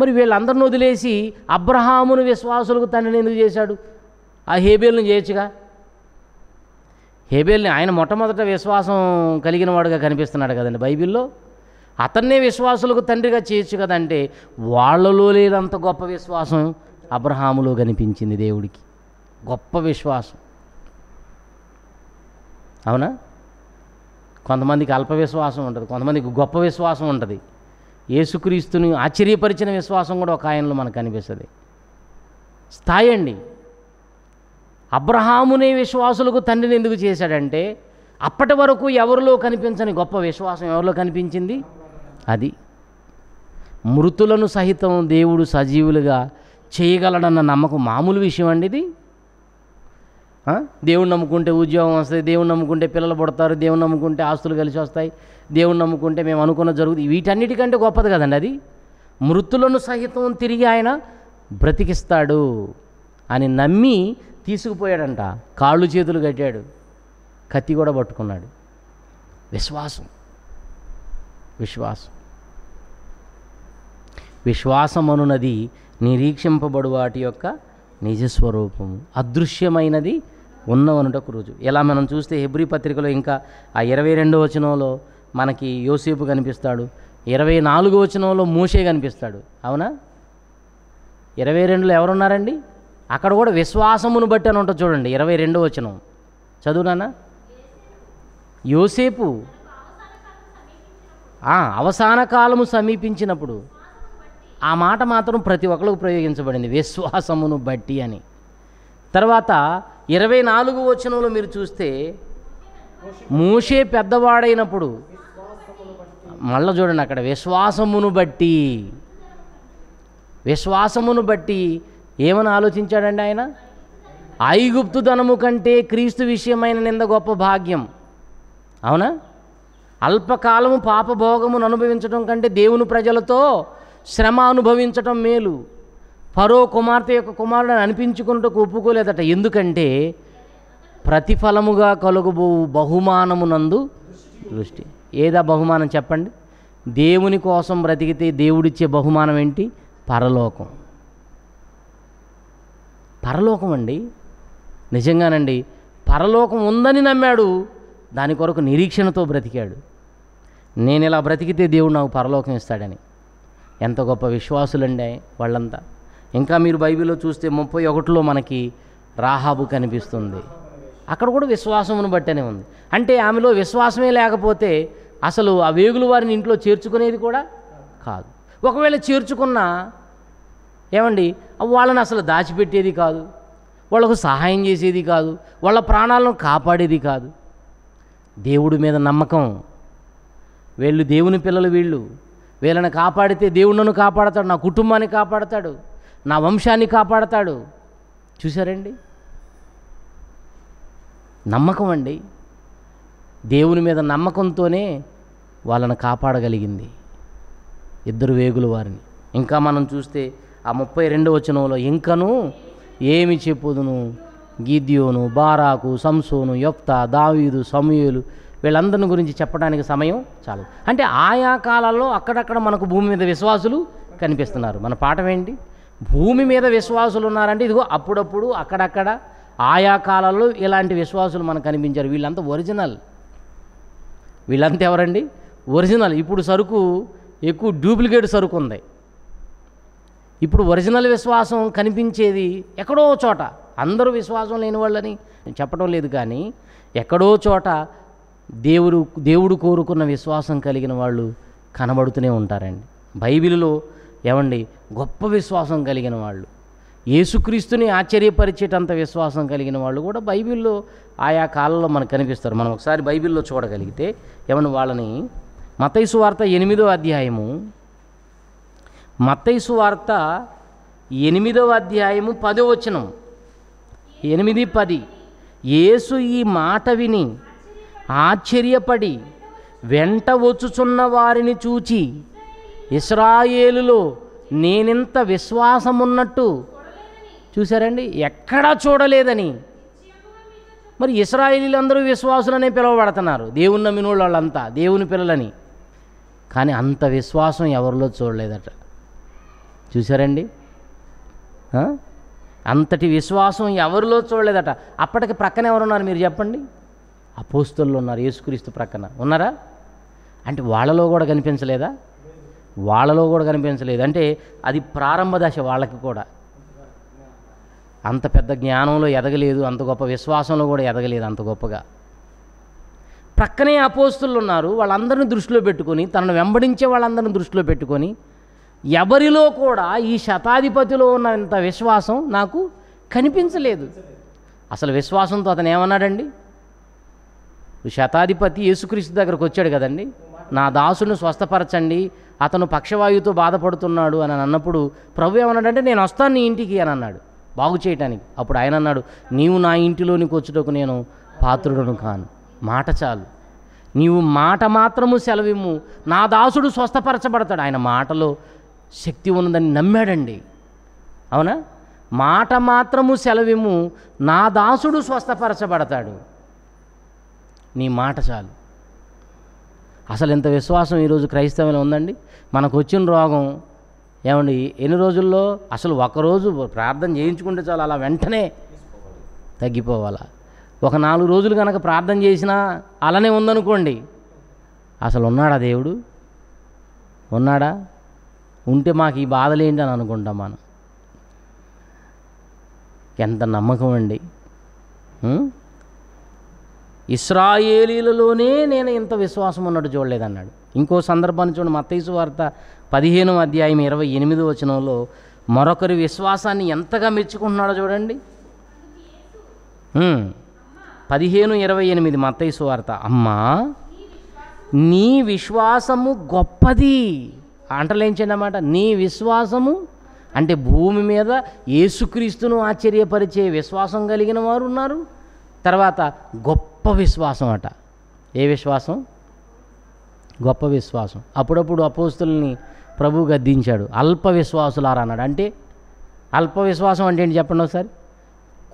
మరి వీళ్ళందరిని వదిలేసి అబ్రహామును విశ్వాసులకు తండ్రిని ఎందుకు చేశాడు ఆ హేబేల్ని చేయొచ్చుగా హేబేల్ని ఆయన మొట్టమొదట విశ్వాసం కలిగిన వాడుగా కనిపిస్తున్నాడు కదండి బైబిల్లో అతన్నే విశ్వాసులకు తండ్రిగా చేయొచ్చు కదంటే వాళ్ళలో లేనంత గొప్ప విశ్వాసం అబ్రహాములో కనిపించింది దేవుడికి గొప్ప విశ్వాసం అవునా కొంతమందికి అల్ప విశ్వాసం ఉంటుంది కొంతమందికి గొప్ప విశ్వాసం ఉంటుంది యేసుక్రీస్తుని ఆశ్చర్యపరిచిన విశ్వాసం కూడా ఒక ఆయనలో మనకు కనిపిస్తుంది స్థాయి అండి అబ్రహామునే విశ్వాసులకు తండ్రిని ఎందుకు చేశాడంటే అప్పటి వరకు ఎవరిలో కనిపించని గొప్ప విశ్వాసం ఎవరిలో కనిపించింది అది మృతులను సహితం దేవుడు సజీవులుగా చేయగలడన్న నమ్మకం మామూలు విషయం అండి ఇది దేవుని నమ్ముకుంటే ఉద్యోగం వస్తుంది దేవుని నమ్ముకుంటే పిల్లలు పుడతారు దేవుని నమ్ముకుంటే ఆస్తులు కలిసి వస్తాయి దేవుని నమ్ముకుంటే మేము అనుకున్న జరుగుతుంది వీటన్నిటికంటే గొప్పది కదండి అది మృతులను సహితం తిరిగి ఆయన బ్రతికిస్తాడు అని నమ్మి తీసుకుపోయాడంట కాళ్ళు చేతులు కట్టాడు కత్తి కూడా పట్టుకున్నాడు విశ్వాసం విశ్వాసం విశ్వాసం అనున్నది నిరీక్షింపబడు వాటి యొక్క నిజస్వరూపము అదృశ్యమైనది ఒక రుజు ఇలా మనం చూస్తే హెబ్రి పత్రికలో ఇంకా ఆ ఇరవై రెండో వచనంలో మనకి యోసేపు కనిపిస్తాడు ఇరవై నాలుగో వచనంలో మూసే కనిపిస్తాడు అవునా ఇరవై రెండులో ఎవరున్నారండి అక్కడ కూడా విశ్వాసమును బట్టి అని ఉంటుంది చూడండి ఇరవై రెండో వచనం చదువునా యోసేపు అవసాన కాలము సమీపించినప్పుడు ఆ మాట మాత్రం ప్రతి ఒక్కరికి ప్రయోగించబడింది విశ్వాసమును బట్టి అని తర్వాత ఇరవై నాలుగు వచనంలో మీరు చూస్తే మూషే పెద్దవాడైనప్పుడు మళ్ళీ చూడండి అక్కడ విశ్వాసమును బట్టి విశ్వాసమును బట్టి ఏమని ఆలోచించాడండి ఆయన ఐగుప్తు ధనము కంటే క్రీస్తు విషయమైన నింద గొప్ప భాగ్యం అవునా అల్పకాలము పాపభోగమును అనుభవించడం కంటే దేవుని ప్రజలతో శ్రమ అనుభవించటం మేలు ఫరో కుమార్తె యొక్క కుమారుడు అని అనిపించుకుంటూ ఒప్పుకోలేదట ఎందుకంటే ప్రతిఫలముగా కలుగుబో బహుమానమునందు దృష్టి ఏదా బహుమానం చెప్పండి దేవుని కోసం బ్రతికితే దేవుడిచ్చే బహుమానం ఏంటి పరలోకం పరలోకం అండి నిజంగానండి పరలోకం ఉందని నమ్మాడు దాని కొరకు నిరీక్షణతో బ్రతికాడు నేను ఇలా బ్రతికితే దేవుడు నాకు పరలోకం ఇస్తాడని ఎంత గొప్ప విశ్వాసులండి వాళ్ళంతా ఇంకా మీరు బైబిల్లో చూస్తే ముప్పై ఒకటిలో మనకి రాహాబు కనిపిస్తుంది అక్కడ కూడా విశ్వాసమును బట్టనే ఉంది అంటే ఆమెలో విశ్వాసమే లేకపోతే అసలు ఆ వేగులు వారిని ఇంట్లో చేర్చుకునేది కూడా కాదు ఒకవేళ చేర్చుకున్నా ఏమండి వాళ్ళని అసలు దాచిపెట్టేది కాదు వాళ్ళకు సహాయం చేసేది కాదు వాళ్ళ ప్రాణాలను కాపాడేది కాదు దేవుడి మీద నమ్మకం వీళ్ళు దేవుని పిల్లలు వీళ్ళు వీళ్ళని కాపాడితే దేవుడు నన్ను కాపాడతాడు నా కుటుంబాన్ని కాపాడతాడు నా వంశాన్ని కాపాడతాడు చూశారండి నమ్మకం అండి దేవుని మీద నమ్మకంతోనే వాళ్ళని కాపాడగలిగింది ఇద్దరు వేగుల వారిని ఇంకా మనం చూస్తే ఆ ముప్పై రెండు వచనంలో ఇంకను ఏమి చెప్పుదును గీద్యోను బారాకు సంసోను యొప్తా దావీదు సమయులు వీళ్ళందరిని గురించి చెప్పడానికి సమయం చాలు అంటే ఆయా కాలాల్లో అక్కడక్కడ మనకు భూమి మీద విశ్వాసులు కనిపిస్తున్నారు మన పాఠం ఏంటి భూమి మీద విశ్వాసులు ఉన్నారంటే ఇదిగో అప్పుడప్పుడు అక్కడక్కడ ఆయా కాలాల్లో ఇలాంటి విశ్వాసులు మనకు కనిపించారు వీళ్ళంతా ఒరిజినల్ వీళ్ళంతా ఎవరండి ఒరిజినల్ ఇప్పుడు సరుకు ఎక్కువ డూప్లికేట్ సరుకు ఉంది ఇప్పుడు ఒరిజినల్ విశ్వాసం కనిపించేది ఎక్కడో చోట అందరూ విశ్వాసం లేని వాళ్ళని చెప్పడం లేదు కానీ ఎక్కడో చోట దేవుడు దేవుడు కోరుకున్న విశ్వాసం కలిగిన వాళ్ళు కనబడుతూనే ఉంటారండి బైబిల్లో ఏమండి గొప్ప విశ్వాసం కలిగిన వాళ్ళు యేసుక్రీస్తుని ఆశ్చర్యపరిచేటంత విశ్వాసం కలిగిన వాళ్ళు కూడా బైబిల్లో ఆయా కాలంలో మనకు కనిపిస్తారు మనం ఒకసారి బైబిల్లో చూడగలిగితే ఏమన్నా వాళ్ళని మతైసు వార్త ఎనిమిదవ అధ్యాయము మతైసు వార్త ఎనిమిదవ అధ్యాయము పదో వచనం ఎనిమిది పది యేసు ఈ మాట విని ఆశ్చర్యపడి వెంట వచ్చుచున్న వారిని చూచి ఇస్రాయేలులో నేనింత విశ్వాసం ఉన్నట్టు చూశారండి ఎక్కడా చూడలేదని మరి అందరూ విశ్వాసులనే పిలువబడుతున్నారు దేవుని నమ్మిన వాళ్ళంతా దేవుని పిల్లలని కానీ అంత విశ్వాసం ఎవరిలో చూడలేదట చూశారండి అంతటి విశ్వాసం ఎవరిలో చూడలేదట అప్పటికి ప్రక్కన ఎవరున్నారు మీరు చెప్పండి అపోస్తుల్లో ఉన్నారు యేసుక్రీస్తు ప్రక్కన ఉన్నారా అంటే వాళ్ళలో కూడా కనిపించలేదా వాళ్ళలో కూడా కనిపించలేదు అంటే అది ప్రారంభ దశ వాళ్ళకి కూడా అంత పెద్ద జ్ఞానంలో ఎదగలేదు అంత గొప్ప విశ్వాసంలో కూడా ఎదగలేదు అంత గొప్పగా ప్రక్కనే అపోస్తులు ఉన్నారు వాళ్ళందరిని దృష్టిలో పెట్టుకొని తనను వెంబడించే వాళ్ళందరిని దృష్టిలో పెట్టుకొని ఎవరిలో కూడా ఈ శతాధిపతిలో ఉన్నంత విశ్వాసం నాకు కనిపించలేదు అసలు విశ్వాసంతో అతను ఏమన్నాడండి శతాధిపతి యేసుక్రీస్తు దగ్గరకు వచ్చాడు కదండి నా దాసును స్వస్థపరచండి అతను పక్షవాయువుతో బాధపడుతున్నాడు అని అన్నప్పుడు ప్రభు ఏమన్నాడంటే నేను వస్తాను నీ ఇంటికి అని అన్నాడు బాగు చేయటానికి అప్పుడు ఆయన అన్నాడు నీవు నా ఇంటిలోనికి వచ్చుటకు నేను పాత్రుడును కాను మాట చాలు నీవు మాట మాత్రము సెలవిమ్ము నా దాసుడు స్వస్థపరచబడతాడు ఆయన మాటలో శక్తి ఉన్నదని నమ్మాడండి అవునా మాట మాత్రము సెలవిమ్ము నా దాసుడు స్వస్థపరచబడతాడు నీ మాట చాలు అసలు ఇంత విశ్వాసం ఈరోజు క్రైస్తవంలో ఉందండి మనకు వచ్చిన రోగం ఏమండి ఎన్ని రోజుల్లో అసలు ఒకరోజు ప్రార్థన చేయించుకుంటే చాలు అలా వెంటనే తగ్గిపోవాలా ఒక నాలుగు రోజులు కనుక ప్రార్థన చేసినా అలానే ఉందనుకోండి అసలు ఉన్నాడా దేవుడు ఉన్నాడా ఉంటే మాకు ఈ బాధలేంటి అని అనుకుంటాం మనం ఎంత నమ్మకం అండి ఇస్రాయేలీలలోనే నేను ఇంత విశ్వాసం ఉన్నట్టు చూడలేదన్నాడు ఇంకో సందర్భాన్ని చూడండి మత్తైసు వార్త పదిహేను అధ్యాయం ఇరవై ఎనిమిది వచనంలో మరొకరి విశ్వాసాన్ని ఎంతగా మెచ్చుకుంటున్నాడో చూడండి పదిహేను ఇరవై ఎనిమిది మత్తైసు వార్త అమ్మా నీ విశ్వాసము గొప్పది అంటలేంచిందన్నమాట అన్నమాట నీ విశ్వాసము అంటే భూమి మీద యేసుక్రీస్తును ఆశ్చర్యపరిచే విశ్వాసం కలిగిన వారు ఉన్నారు తర్వాత గొప్ప గొప్ప విశ్వాసం అట ఏ విశ్వాసం గొప్ప విశ్వాసం అప్పుడప్పుడు అపోస్తుల్ని ప్రభు గద్దించాడు అల్ప విశ్వాసులారా అన్నాడు అంటే అల్ప విశ్వాసం అంటే ఏంటి చెప్పండి ఒకసారి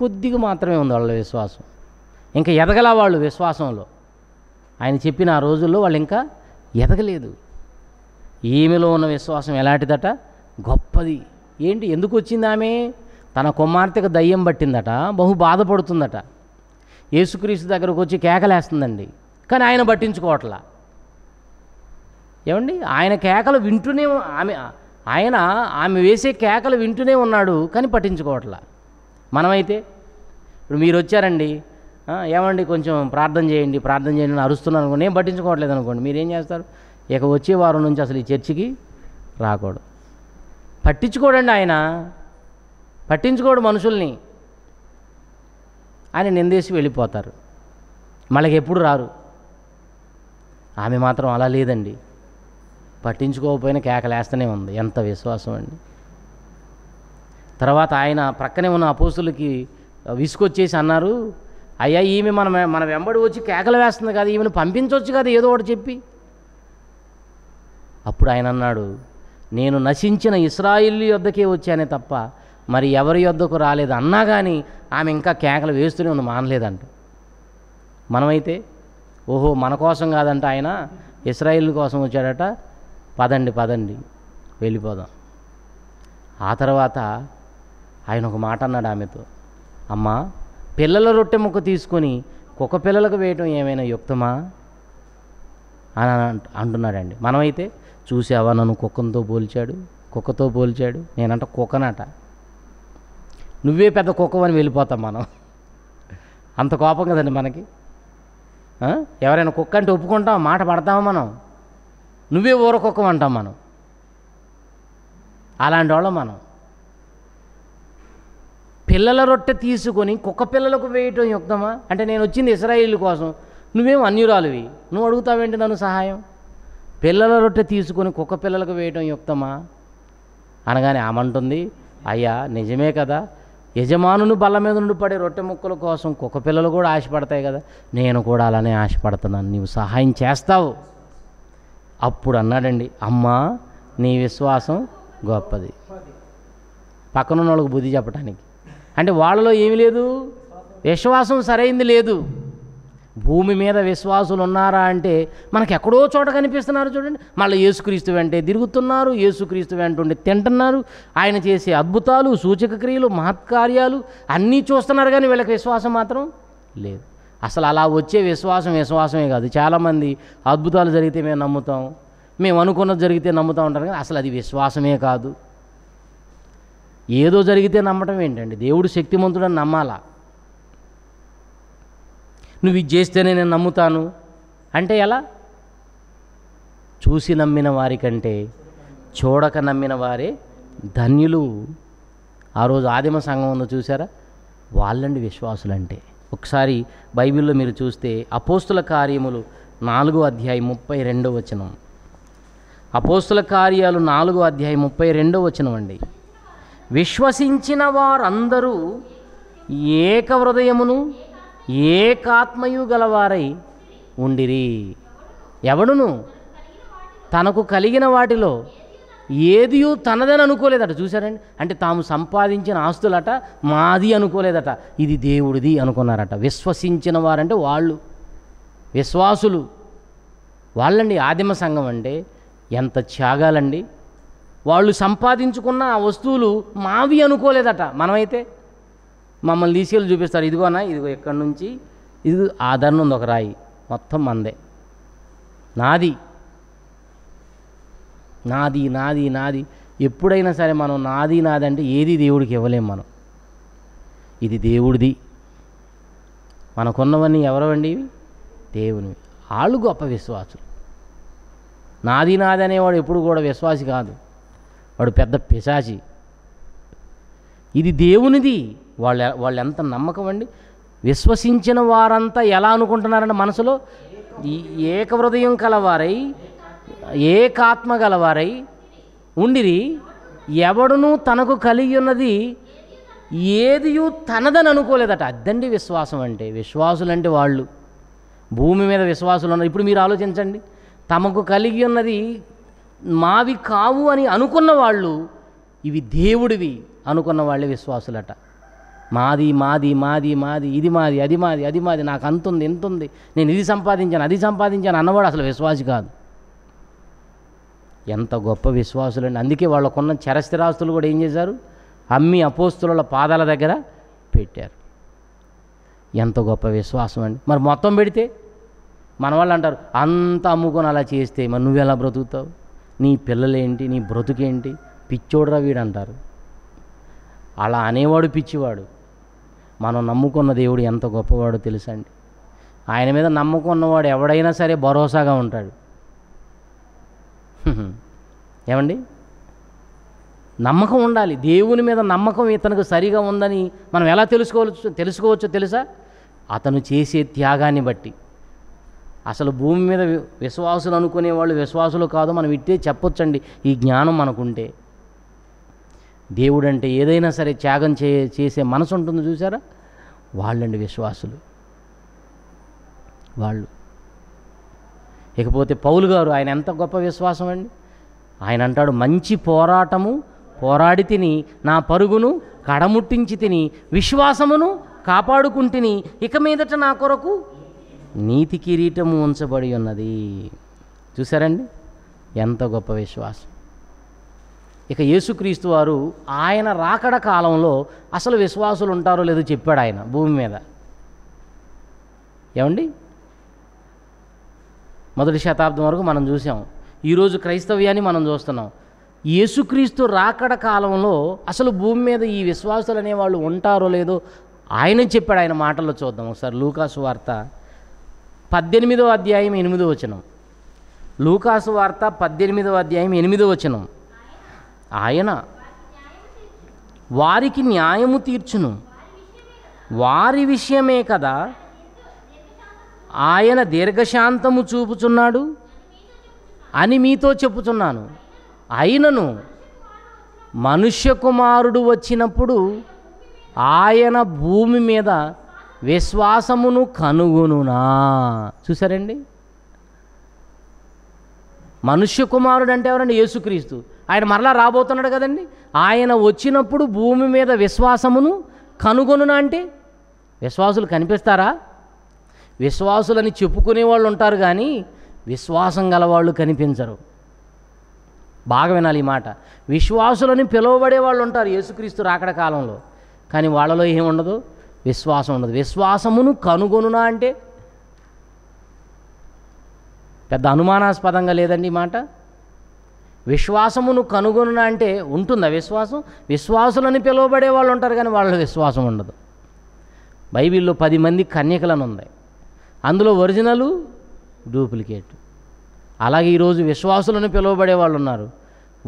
కొద్దిగా మాత్రమే ఉంది వాళ్ళ విశ్వాసం ఇంకా ఎదగల వాళ్ళు విశ్వాసంలో ఆయన చెప్పిన ఆ రోజుల్లో వాళ్ళు ఇంకా ఎదగలేదు ఈమెలో ఉన్న విశ్వాసం ఎలాంటిదట గొప్పది ఏంటి ఎందుకు వచ్చింది ఆమె తన కుమార్తెకు దయ్యం పట్టిందట బహు బాధపడుతుందట యేసుక్రీస్తు దగ్గరకు వచ్చి కేకలేస్తుందండి కానీ ఆయన పట్టించుకోవట్లా ఏమండి ఆయన కేకలు వింటూనే ఆమె ఆయన ఆమె వేసే కేకలు వింటూనే ఉన్నాడు కానీ పట్టించుకోవట్లా మనమైతే ఇప్పుడు మీరు వచ్చారండి ఏమండి కొంచెం ప్రార్థన చేయండి ప్రార్థన చేయండి అని అరుస్తున్నాను అనుకోండి నేను పట్టించుకోవట్లేదు అనుకోండి మీరేం చేస్తారు ఇక వచ్చే వారం నుంచి అసలు ఈ చర్చికి రాకూడదు పట్టించుకోడండి ఆయన పట్టించుకోడు మనుషుల్ని అని నిందేసి వెళ్ళిపోతారు మళ్ళకి ఎప్పుడు రారు ఆమె మాత్రం అలా లేదండి పట్టించుకోకపోయినా కేకలేస్తూనే ఉంది ఎంత విశ్వాసం అండి తర్వాత ఆయన ప్రక్కనే ఉన్న అపోసులకి విసుకొచ్చేసి అన్నారు అయ్యా ఈమె మన మన వెంబడి వచ్చి కేకలు వేస్తుంది కదా ఈమెను పంపించవచ్చు కదా ఏదో ఒకటి చెప్పి అప్పుడు ఆయన అన్నాడు నేను నశించిన ఇస్రాయిల్ యొద్దకే వచ్చానే తప్ప మరి ఎవరి యొద్దకు రాలేదు అన్నా కానీ ఆమె ఇంకా కేకలు వేస్తూనే ఉంది మానలేదంట మనమైతే ఓహో మన కోసం కాదంట ఆయన ఇస్రాయిల్ కోసం వచ్చాడట పదండి పదండి వెళ్ళిపోదాం ఆ తర్వాత ఆయన ఒక మాట అన్నాడు ఆమెతో అమ్మా పిల్లల రొట్టె ముక్క తీసుకొని కుక్క పిల్లలకు వేయటం ఏమైనా యుక్తమా అని అంటున్నాడండి మనమైతే చూసావా నన్ను కుక్కతో పోల్చాడు కుక్కతో పోల్చాడు నేనంట కుక్కనట నువ్వే పెద్ద కుక్కవని వెళ్ళిపోతాం మనం అంత కోపం కదండి మనకి ఎవరైనా కుక్క అంటే ఒప్పుకుంటాం మాట పడతాం మనం నువ్వే ఊర కుక్క అంటాం మనం అలాంటి వాళ్ళం మనం పిల్లల రొట్టె తీసుకొని కుక్క పిల్లలకు వేయటం యుక్తమా అంటే నేను వచ్చింది ఇస్రాయిల్ కోసం నువ్వేం అన్యురాలువి నువ్వు అడుగుతావేంటి నన్ను సహాయం పిల్లల రొట్టె తీసుకొని కుక్క పిల్లలకు వేయటం యుక్తమా అనగానే ఆమంటుంది అయ్యా నిజమే కదా యజమానుని బల్ల మీద నుండి పడే రొట్టె ముక్కల కోసం కుక్క పిల్లలు కూడా ఆశపడతాయి కదా నేను కూడా అలానే ఆశపడుతున్నాను నీవు సహాయం చేస్తావు అప్పుడు అన్నాడండి అమ్మా నీ విశ్వాసం గొప్పది ఉన్న వాళ్ళకు బుద్ధి చెప్పడానికి అంటే వాళ్ళలో ఏమి లేదు విశ్వాసం సరైంది లేదు భూమి మీద విశ్వాసులు ఉన్నారా అంటే మనకు ఎక్కడో చోట కనిపిస్తున్నారు చూడండి మళ్ళీ యేసుక్రీస్తు వెంటే తిరుగుతున్నారు యేసుక్రీస్తు ఉండి తింటున్నారు ఆయన చేసే అద్భుతాలు సూచక క్రియలు మహత్కార్యాలు అన్నీ చూస్తున్నారు కానీ వీళ్ళకి విశ్వాసం మాత్రం లేదు అసలు అలా వచ్చే విశ్వాసం విశ్వాసమే కాదు చాలామంది అద్భుతాలు జరిగితే మేము నమ్ముతాం మేము అనుకున్నది జరిగితే నమ్ముతూ ఉంటారు కానీ అసలు అది విశ్వాసమే కాదు ఏదో జరిగితే నమ్మటం ఏంటండి దేవుడు శక్తిమంతుడని నమ్మాలా నువ్వు ఇది చేస్తేనే నేను నమ్ముతాను అంటే ఎలా చూసి నమ్మిన వారికంటే చూడక నమ్మిన వారే ధన్యులు ఆ రోజు ఆదిమ సంఘం ఉందో చూసారా వాళ్ళండి విశ్వాసులంటే ఒకసారి బైబిల్లో మీరు చూస్తే అపోస్తుల కార్యములు నాలుగో అధ్యాయం ముప్పై రెండో వచనం అపోస్తుల కార్యాలు నాలుగో అధ్యాయం ముప్పై రెండో వచనం అండి విశ్వసించిన వారందరూ ఏక హృదయమును ఏకాత్మయు గలవారై ఉండిరి ఎవడును తనకు కలిగిన వాటిలో ఏదియూ తనదని అనుకోలేదట చూశారండి అంటే తాము సంపాదించిన ఆస్తులట మాది అనుకోలేదట ఇది దేవుడిది అనుకున్నారట విశ్వసించిన వారంటే వాళ్ళు విశ్వాసులు వాళ్ళండి ఆదిమ సంఘం అంటే ఎంత త్యాగాలండి వాళ్ళు సంపాదించుకున్న ఆ వస్తువులు మావి అనుకోలేదట మనమైతే మమ్మల్ని తీసుకెళ్ళి చూపిస్తారు ఇదిగోనా ఇదిగో ఎక్కడి నుంచి ఇది ఆదరణ ఉంది ఒక రాయి మొత్తం మందే నాది నాది నాది నాది ఎప్పుడైనా సరే మనం నాది నాది అంటే ఏది దేవుడికి ఇవ్వలేం మనం ఇది దేవుడిది మనకున్నవన్నీ ఎవరవండి దేవుని వాళ్ళు గొప్ప విశ్వాసులు నాది నాది అనేవాడు ఎప్పుడు కూడా విశ్వాసి కాదు వాడు పెద్ద పిశాచి ఇది దేవునిది వాళ్ళ వాళ్ళు ఎంత నమ్మకం అండి విశ్వసించిన వారంతా ఎలా అనుకుంటున్నారండి మనసులో ఏక హృదయం కలవారై ఏకాత్మ గలవారై ఉండిరి ఎవడునూ తనకు కలిగి ఉన్నది ఏదియు తనదని అనుకోలేదట అద్దండి విశ్వాసం అంటే విశ్వాసులంటే వాళ్ళు భూమి మీద విశ్వాసులు ఉన్నారు ఇప్పుడు మీరు ఆలోచించండి తమకు కలిగి ఉన్నది మావి కావు అని అనుకున్న వాళ్ళు ఇవి దేవుడివి అనుకున్న వాళ్ళే విశ్వాసులట మాది మాది మాది మాది ఇది మాది అది మాది అది మాది నాకు అంతుంది ఎంత ఉంది నేను ఇది సంపాదించాను అది సంపాదించాను అన్నవాడు అసలు విశ్వాసి కాదు ఎంత గొప్ప విశ్వాసులండి అందుకే వాళ్ళకున్న చరస్థిరాస్తులు కూడా ఏం చేశారు అమ్మి అపోస్తుల పాదాల దగ్గర పెట్టారు ఎంత గొప్ప విశ్వాసం అండి మరి మొత్తం పెడితే మన వాళ్ళు అంటారు అంత అమ్ముకొని అలా చేస్తే మరి నువ్వు ఎలా బ్రతుకుతావు నీ పిల్లలేంటి నీ బ్రతుకేంటి పిచ్చోడ్రా వీడంటారు అలా అనేవాడు పిచ్చివాడు మనం నమ్ముకున్న దేవుడు ఎంత గొప్పవాడో తెలుసండి ఆయన మీద నమ్ముకున్నవాడు ఎవడైనా సరే భరోసాగా ఉంటాడు *laughs* ఏమండి నమ్మకం ఉండాలి దేవుని మీద నమ్మకం ఇతనికి సరిగా ఉందని మనం ఎలా తెలుసుకోవచ్చు తెలుసుకోవచ్చు తెలుసా అతను చేసే త్యాగాన్ని బట్టి అసలు భూమి మీద విశ్వాసులు అనుకునే వాళ్ళు విశ్వాసులు కాదు మనం ఇట్టే చెప్పొచ్చండి ఈ జ్ఞానం మనకుంటే దేవుడు అంటే ఏదైనా సరే త్యాగం చే చేసే మనసు ఉంటుందో చూసారా వాళ్ళండి విశ్వాసులు వాళ్ళు ఇకపోతే పౌలు గారు ఆయన ఎంత గొప్ప విశ్వాసం అండి ఆయన అంటాడు మంచి పోరాటము పోరాడి తిని నా పరుగును కడముట్టించి తిని విశ్వాసమును కాపాడుకుంటుని ఇక మీదట నా కొరకు నీతి కిరీటము ఉంచబడి ఉన్నది చూసారండి ఎంత గొప్ప విశ్వాసం ఇక యేసుక్రీస్తు వారు ఆయన రాకడ కాలంలో అసలు విశ్వాసులు ఉంటారో లేదో చెప్పాడు ఆయన భూమి మీద ఏమండి మొదటి శతాబ్దం వరకు మనం చూసాం ఈరోజు క్రైస్తవ్యాన్ని మనం చూస్తున్నాం యేసుక్రీస్తు రాకడ కాలంలో అసలు భూమి మీద ఈ విశ్వాసులు అనేవాళ్ళు ఉంటారో లేదో ఆయన చెప్పాడు ఆయన మాటల్లో చూద్దాం ఒకసారి లూకాసు వార్త పద్దెనిమిదవ అధ్యాయం ఎనిమిదో వచనం లూకాసు వార్త పద్దెనిమిదవ అధ్యాయం ఎనిమిదో వచనం ఆయన వారికి న్యాయము తీర్చును వారి విషయమే కదా ఆయన దీర్ఘశాంతము చూపుచున్నాడు అని మీతో చెప్పుచున్నాను అయినను మనుష్య కుమారుడు వచ్చినప్పుడు ఆయన భూమి మీద విశ్వాసమును కనుగొనునా చూసారండి మనుష్య కుమారుడు అంటే ఎవరండి యేసుక్రీస్తు ఆయన మరలా రాబోతున్నాడు కదండి ఆయన వచ్చినప్పుడు భూమి మీద విశ్వాసమును కనుగొనునా అంటే విశ్వాసులు కనిపిస్తారా విశ్వాసులని చెప్పుకునే వాళ్ళు ఉంటారు కానీ విశ్వాసం గలవాళ్ళు కనిపించరు బాగా వినాలి ఈ మాట విశ్వాసులని పిలువబడే వాళ్ళు ఉంటారు యేసుక్రీస్తు రాకడ కాలంలో కానీ వాళ్ళలో ఏముండదు విశ్వాసం ఉండదు విశ్వాసమును కనుగొనునా అంటే పెద్ద అనుమానాస్పదంగా లేదండి మాట విశ్వాసమును కనుగొనున అంటే ఉంటుందా విశ్వాసం విశ్వాసులని పిలువబడే వాళ్ళు ఉంటారు కానీ వాళ్ళ విశ్వాసం ఉండదు బైబిల్లో పది మంది కన్యకలను ఉన్నాయి అందులో ఒరిజినల్ డూప్లికేట్ అలాగే ఈరోజు విశ్వాసులను పిలువబడే వాళ్ళు ఉన్నారు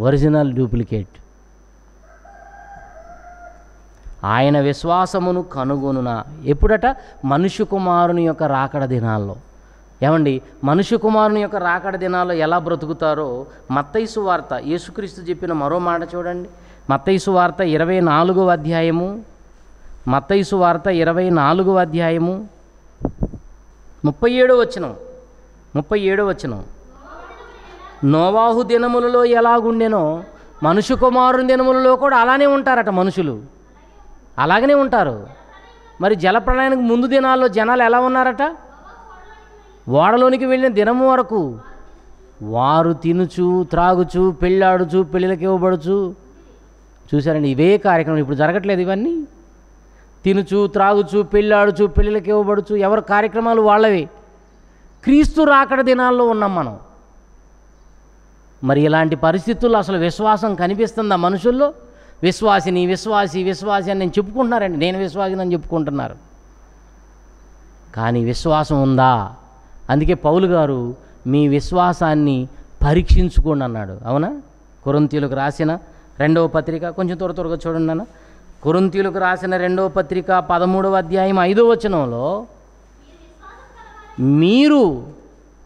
ఒరిజినల్ డూప్లికేట్ ఆయన విశ్వాసమును కనుగొనున ఎప్పుడట మనుష్య కుమారుని యొక్క రాకడ దినాల్లో ఏమండి మనుష్య కుమారుని యొక్క రాకడ దినాల్లో ఎలా బ్రతుకుతారో మత్తైసు వార్త యేసుక్రీస్తు చెప్పిన మరో మాట చూడండి మత్తైసు వార్త ఇరవై నాలుగవ అధ్యాయము మత్తైసు వార్త ఇరవై నాలుగవ అధ్యాయము ముప్పై ఏడో వచనం ముప్పై ఏడో వచనం నోవాహు దినములలో ఎలాగుండెనో మనుషు కుమారుని దినములలో కూడా అలానే ఉంటారట మనుషులు అలాగనే ఉంటారు మరి జలప్రళయానికి ముందు దినాల్లో జనాలు ఎలా ఉన్నారట ఓడలోనికి వెళ్ళిన దినం వరకు వారు తినుచు త్రాగుచు పెళ్ళాడుచు పెళ్ళిళ్ళకి ఇవ్వబడుచు చూశారండి ఇవే కార్యక్రమం ఇప్పుడు జరగట్లేదు ఇవన్నీ తినుచు త్రాగుచు పెళ్ళాడుచు పెళ్ళిళ్ళకి ఇవ్వబడుచు ఎవరి కార్యక్రమాలు వాళ్ళవే క్రీస్తు రాకడ దినాల్లో ఉన్నాం మనం మరి ఇలాంటి పరిస్థితుల్లో అసలు విశ్వాసం కనిపిస్తుందా మనుషుల్లో విశ్వాసిని విశ్వాసి విశ్వాసి అని నేను చెప్పుకుంటున్నారండి నేను విశ్వాసిని అని చెప్పుకుంటున్నారు కానీ విశ్వాసం ఉందా అందుకే పౌలు గారు మీ విశ్వాసాన్ని పరీక్షించుకోండి అన్నాడు అవునా కొరంతీలకు రాసిన రెండవ పత్రిక కొంచెం త్వర త్వరగా చూడండి అన్న కొరంతీలకు రాసిన రెండవ పత్రిక పదమూడవ అధ్యాయం ఐదవ వచనంలో మీరు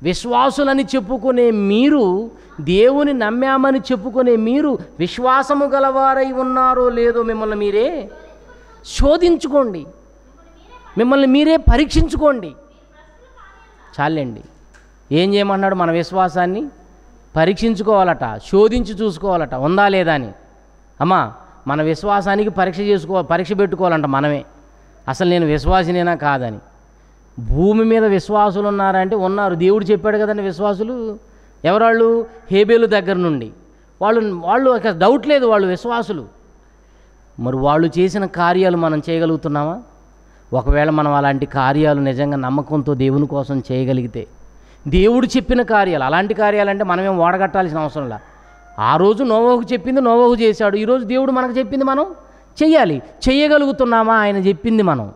విశ్వాసులని చెప్పుకునే మీరు దేవుని నమ్మామని చెప్పుకునే మీరు విశ్వాసము గలవారై ఉన్నారో లేదో మిమ్మల్ని మీరే శోధించుకోండి మిమ్మల్ని మీరే పరీక్షించుకోండి చాలండి ఏం చేయమన్నాడు మన విశ్వాసాన్ని పరీక్షించుకోవాలట శోధించి చూసుకోవాలట ఉందా లేదా అని అమ్మా మన విశ్వాసానికి పరీక్ష చేసుకో పరీక్ష పెట్టుకోవాలంట మనమే అసలు నేను విశ్వాసినేనా కాదని భూమి మీద విశ్వాసులు ఉన్నారంటే ఉన్నారు దేవుడు చెప్పాడు కదండి విశ్వాసులు ఎవరాళ్ళు హేబేలు దగ్గర నుండి వాళ్ళు వాళ్ళు డౌట్ లేదు వాళ్ళు విశ్వాసులు మరి వాళ్ళు చేసిన కార్యాలు మనం చేయగలుగుతున్నామా ఒకవేళ మనం అలాంటి కార్యాలు నిజంగా నమ్మకంతో దేవుని కోసం చేయగలిగితే దేవుడు చెప్పిన కార్యాలు అలాంటి కార్యాలంటే మనమేం ఓడగట్టాల్సిన అవసరంలా ఆ రోజు నోవహు చెప్పింది నోవహు చేశాడు ఈరోజు దేవుడు మనకు చెప్పింది మనం చేయాలి చేయగలుగుతున్నామా ఆయన చెప్పింది మనం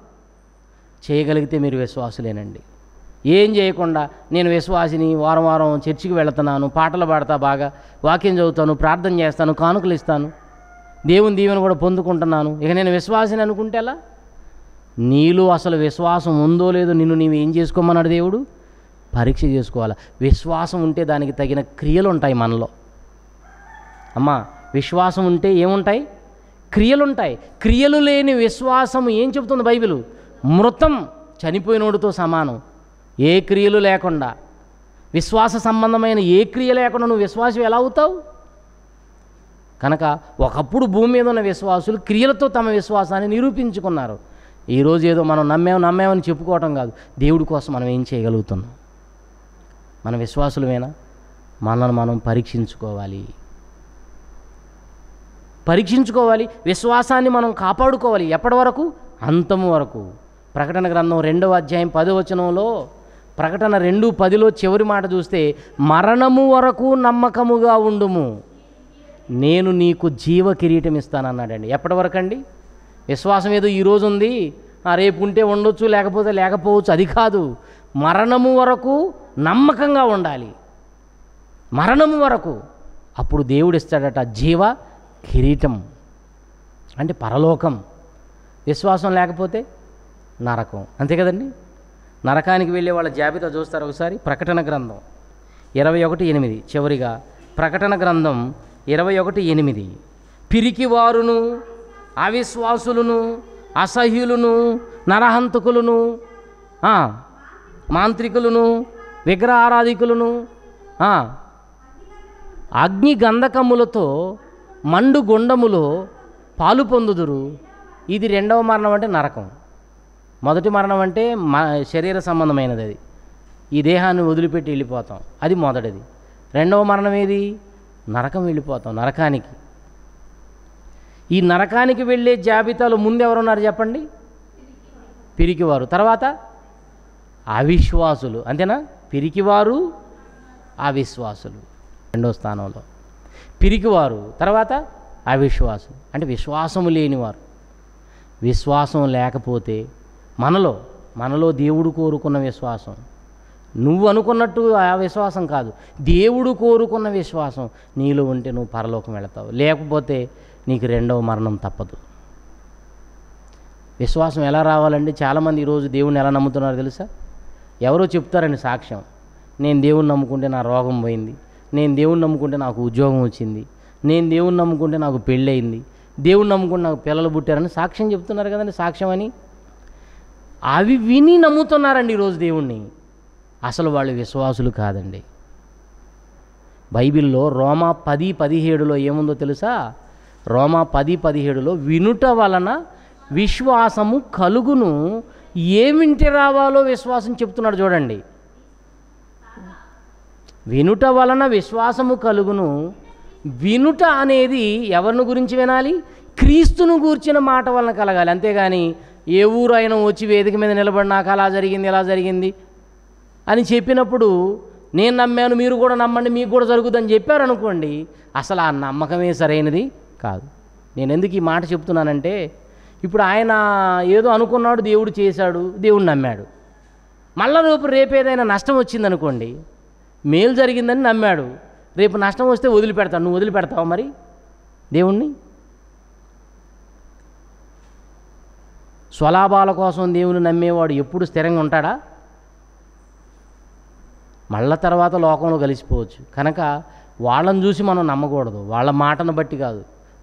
చేయగలిగితే మీరు విశ్వాసులేనండి ఏం చేయకుండా నేను విశ్వాసిని వారం వారం చర్చికి వెళుతున్నాను పాటలు పాడతా బాగా వాక్యం చదువుతాను ప్రార్థన చేస్తాను కానుకలు ఇస్తాను దేవుని దీవెన కూడా పొందుకుంటున్నాను ఇక నేను విశ్వాసిని అనుకుంటేలా నీలో అసలు విశ్వాసం ఉందో లేదో నిన్ను నీవు ఏం చేసుకోమన్నాడు దేవుడు పరీక్ష చేసుకోవాలి విశ్వాసం ఉంటే దానికి తగిన క్రియలు ఉంటాయి మనలో అమ్మా విశ్వాసం ఉంటే ఏముంటాయి క్రియలుంటాయి క్రియలు లేని విశ్వాసం ఏం చెబుతుంది బైబిల్ మృతం చనిపోయినోడితో సమానం ఏ క్రియలు లేకుండా విశ్వాస సంబంధమైన ఏ క్రియ లేకుండా నువ్వు విశ్వాసం ఎలా అవుతావు కనుక ఒకప్పుడు భూమి మీద ఉన్న విశ్వాసులు క్రియలతో తమ విశ్వాసాన్ని నిరూపించుకున్నారు ఈరోజు ఏదో మనం నమ్మేమో నమ్మేమని చెప్పుకోవటం కాదు దేవుడి కోసం మనం ఏం చేయగలుగుతున్నాం మన విశ్వాసులమేనా మనల్ని మనం పరీక్షించుకోవాలి పరీక్షించుకోవాలి విశ్వాసాన్ని మనం కాపాడుకోవాలి ఎప్పటి వరకు అంతము వరకు ప్రకటన గ్రంథం రెండవ అధ్యాయం పదవచనంలో వచనంలో ప్రకటన రెండు పదిలో చివరి మాట చూస్తే మరణము వరకు నమ్మకముగా ఉండుము నేను నీకు జీవ కిరీటం ఇస్తానన్నాడండి ఎప్పటి వరకు అండి విశ్వాసం ఏదో ఈరోజు ఉంది రేపు ఉంటే ఉండొచ్చు లేకపోతే లేకపోవచ్చు అది కాదు మరణము వరకు నమ్మకంగా ఉండాలి మరణము వరకు అప్పుడు దేవుడు ఇస్తాడట జీవ కిరీటం అంటే పరలోకం విశ్వాసం లేకపోతే నరకం అంతే కదండి నరకానికి వెళ్ళే వాళ్ళ జాబితా చూస్తారు ఒకసారి ప్రకటన గ్రంథం ఇరవై ఒకటి ఎనిమిది చివరిగా ప్రకటన గ్రంథం ఇరవై ఒకటి ఎనిమిది పిరికివారును అవిశ్వాసులను అసహ్యులను నరహంతకులను మాంత్రికులను ఆరాధికులను అగ్ని గంధకములతో మండు గుండములో పాలు పొందుదురు ఇది రెండవ మరణం అంటే నరకం మొదటి మరణం అంటే మ శరీర సంబంధమైనది అది ఈ దేహాన్ని వదిలిపెట్టి వెళ్ళిపోతాం అది మొదటిది రెండవ మరణం ఏది నరకం వెళ్ళిపోతాం నరకానికి ఈ నరకానికి వెళ్ళే జాబితాలో ముందు ఎవరున్నారు చెప్పండి పిరికివారు తర్వాత అవిశ్వాసులు అంతేనా పిరికివారు అవిశ్వాసులు రెండో స్థానంలో పిరికివారు తర్వాత అవిశ్వాసం అంటే విశ్వాసము లేనివారు విశ్వాసం లేకపోతే మనలో మనలో దేవుడు కోరుకున్న విశ్వాసం నువ్వు అనుకున్నట్టు ఆ విశ్వాసం కాదు దేవుడు కోరుకున్న విశ్వాసం నీలో ఉంటే నువ్వు పరలోకం వెళతావు లేకపోతే నీకు రెండవ మరణం తప్పదు విశ్వాసం ఎలా రావాలండి చాలామంది ఈరోజు దేవుణ్ణి ఎలా నమ్ముతున్నారు తెలుసా ఎవరో చెప్తారండి సాక్ష్యం నేను దేవుణ్ణి నమ్ముకుంటే నా రోగం పోయింది నేను దేవుణ్ణి నమ్ముకుంటే నాకు ఉద్యోగం వచ్చింది నేను దేవుణ్ణి నమ్ముకుంటే నాకు పెళ్ళయింది దేవుణ్ణి నమ్ముకుంటే నాకు పిల్లలు పుట్టారని సాక్ష్యం చెప్తున్నారు కదండి సాక్ష్యం అని అవి విని నమ్ముతున్నారండి ఈరోజు దేవుణ్ణి అసలు వాళ్ళు విశ్వాసులు కాదండి బైబిల్లో రోమా పది పదిహేడులో ఏముందో తెలుసా రోమా పది పదిహేడులో వినుట వలన విశ్వాసము కలుగును ఏమింటి రావాలో విశ్వాసం చెప్తున్నాడు చూడండి వినుట వలన విశ్వాసము కలుగును వినుట అనేది ఎవరిని గురించి వినాలి క్రీస్తును గూర్చిన మాట వలన కలగాలి అంతేగాని ఏ ఊరైనా వచ్చి వేదిక మీద నిలబడి నాకు అలా జరిగింది ఇలా జరిగింది అని చెప్పినప్పుడు నేను నమ్మాను మీరు కూడా నమ్మండి మీకు కూడా జరుగుతుందని చెప్పారు అనుకోండి అసలు ఆ నమ్మకమే సరైనది కాదు నేను ఎందుకు ఈ మాట చెప్తున్నానంటే ఇప్పుడు ఆయన ఏదో అనుకున్నాడు దేవుడు చేశాడు దేవుడు నమ్మాడు మళ్ళా రేపు రేపు ఏదైనా నష్టం వచ్చిందనుకోండి మేలు జరిగిందని నమ్మాడు రేపు నష్టం వస్తే వదిలిపెడతావు నువ్వు వదిలిపెడతావు మరి దేవుణ్ణి స్వలాభాల కోసం దేవుని నమ్మేవాడు ఎప్పుడు స్థిరంగా ఉంటాడా మళ్ళా తర్వాత లోకంలో కలిసిపోవచ్చు కనుక వాళ్ళని చూసి మనం నమ్మకూడదు వాళ్ళ మాటను బట్టి కాదు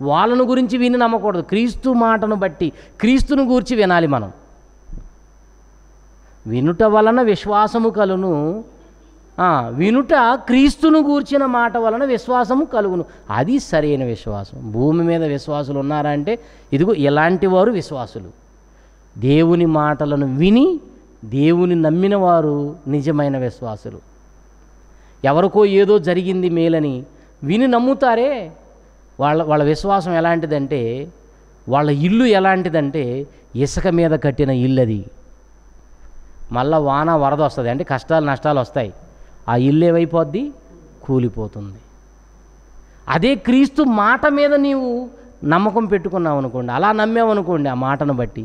వాళ్ళను గురించి విని నమ్మకూడదు క్రీస్తు మాటను బట్టి క్రీస్తును గూర్చి వినాలి మనం వినుట వలన విశ్వాసము కలును వినుట క్రీస్తును గూర్చిన మాట వలన విశ్వాసము కలుగును అది సరైన విశ్వాసం భూమి మీద విశ్వాసులు ఉన్నారా అంటే ఇదిగో ఇలాంటి వారు విశ్వాసులు దేవుని మాటలను విని దేవుని నమ్మిన వారు నిజమైన విశ్వాసులు ఎవరికో ఏదో జరిగింది మేలని విని నమ్ముతారే వాళ్ళ వాళ్ళ విశ్వాసం ఎలాంటిదంటే వాళ్ళ ఇల్లు ఎలాంటిదంటే ఇసుక మీద కట్టిన ఇల్లు అది మళ్ళా వాన వరద వస్తుంది అంటే కష్టాలు నష్టాలు వస్తాయి ఆ ఇల్లు ఏమైపోద్ది కూలిపోతుంది అదే క్రీస్తు మాట మీద నీవు నమ్మకం పెట్టుకున్నావు అనుకోండి అలా నమ్మావు అనుకోండి ఆ మాటను బట్టి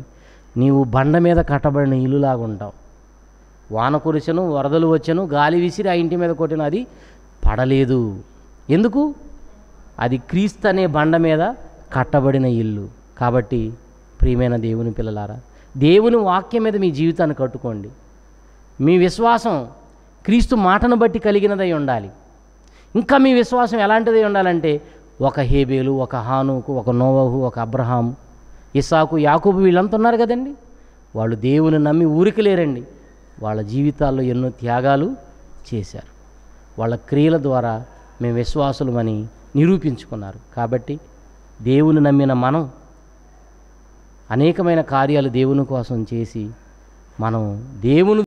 నీవు బండ మీద కట్టబడిన ఇల్లులాగా ఉంటావు వాన కురిసెను వరదలు వచ్చను గాలి విసిరి ఆ ఇంటి మీద కొట్టిన అది పడలేదు ఎందుకు అది క్రీస్తు అనే బండ మీద కట్టబడిన ఇల్లు కాబట్టి ప్రియమైన దేవుని పిల్లలారా దేవుని వాక్యం మీద మీ జీవితాన్ని కట్టుకోండి మీ విశ్వాసం క్రీస్తు మాటను బట్టి కలిగినదై ఉండాలి ఇంకా మీ విశ్వాసం ఎలాంటిదై ఉండాలంటే ఒక హేబేలు ఒక హానుకు ఒక నోవహు ఒక అబ్రహాం ఇసాకు యాకూబు వీళ్ళంతా ఉన్నారు కదండి వాళ్ళు దేవుని నమ్మి ఊరికి లేరండి వాళ్ళ జీవితాల్లో ఎన్నో త్యాగాలు చేశారు వాళ్ళ క్రియల ద్వారా మేము విశ్వాసులమని నిరూపించుకున్నారు కాబట్టి దేవుని నమ్మిన మనం అనేకమైన కార్యాలు దేవుని కోసం చేసి మనం దేవుని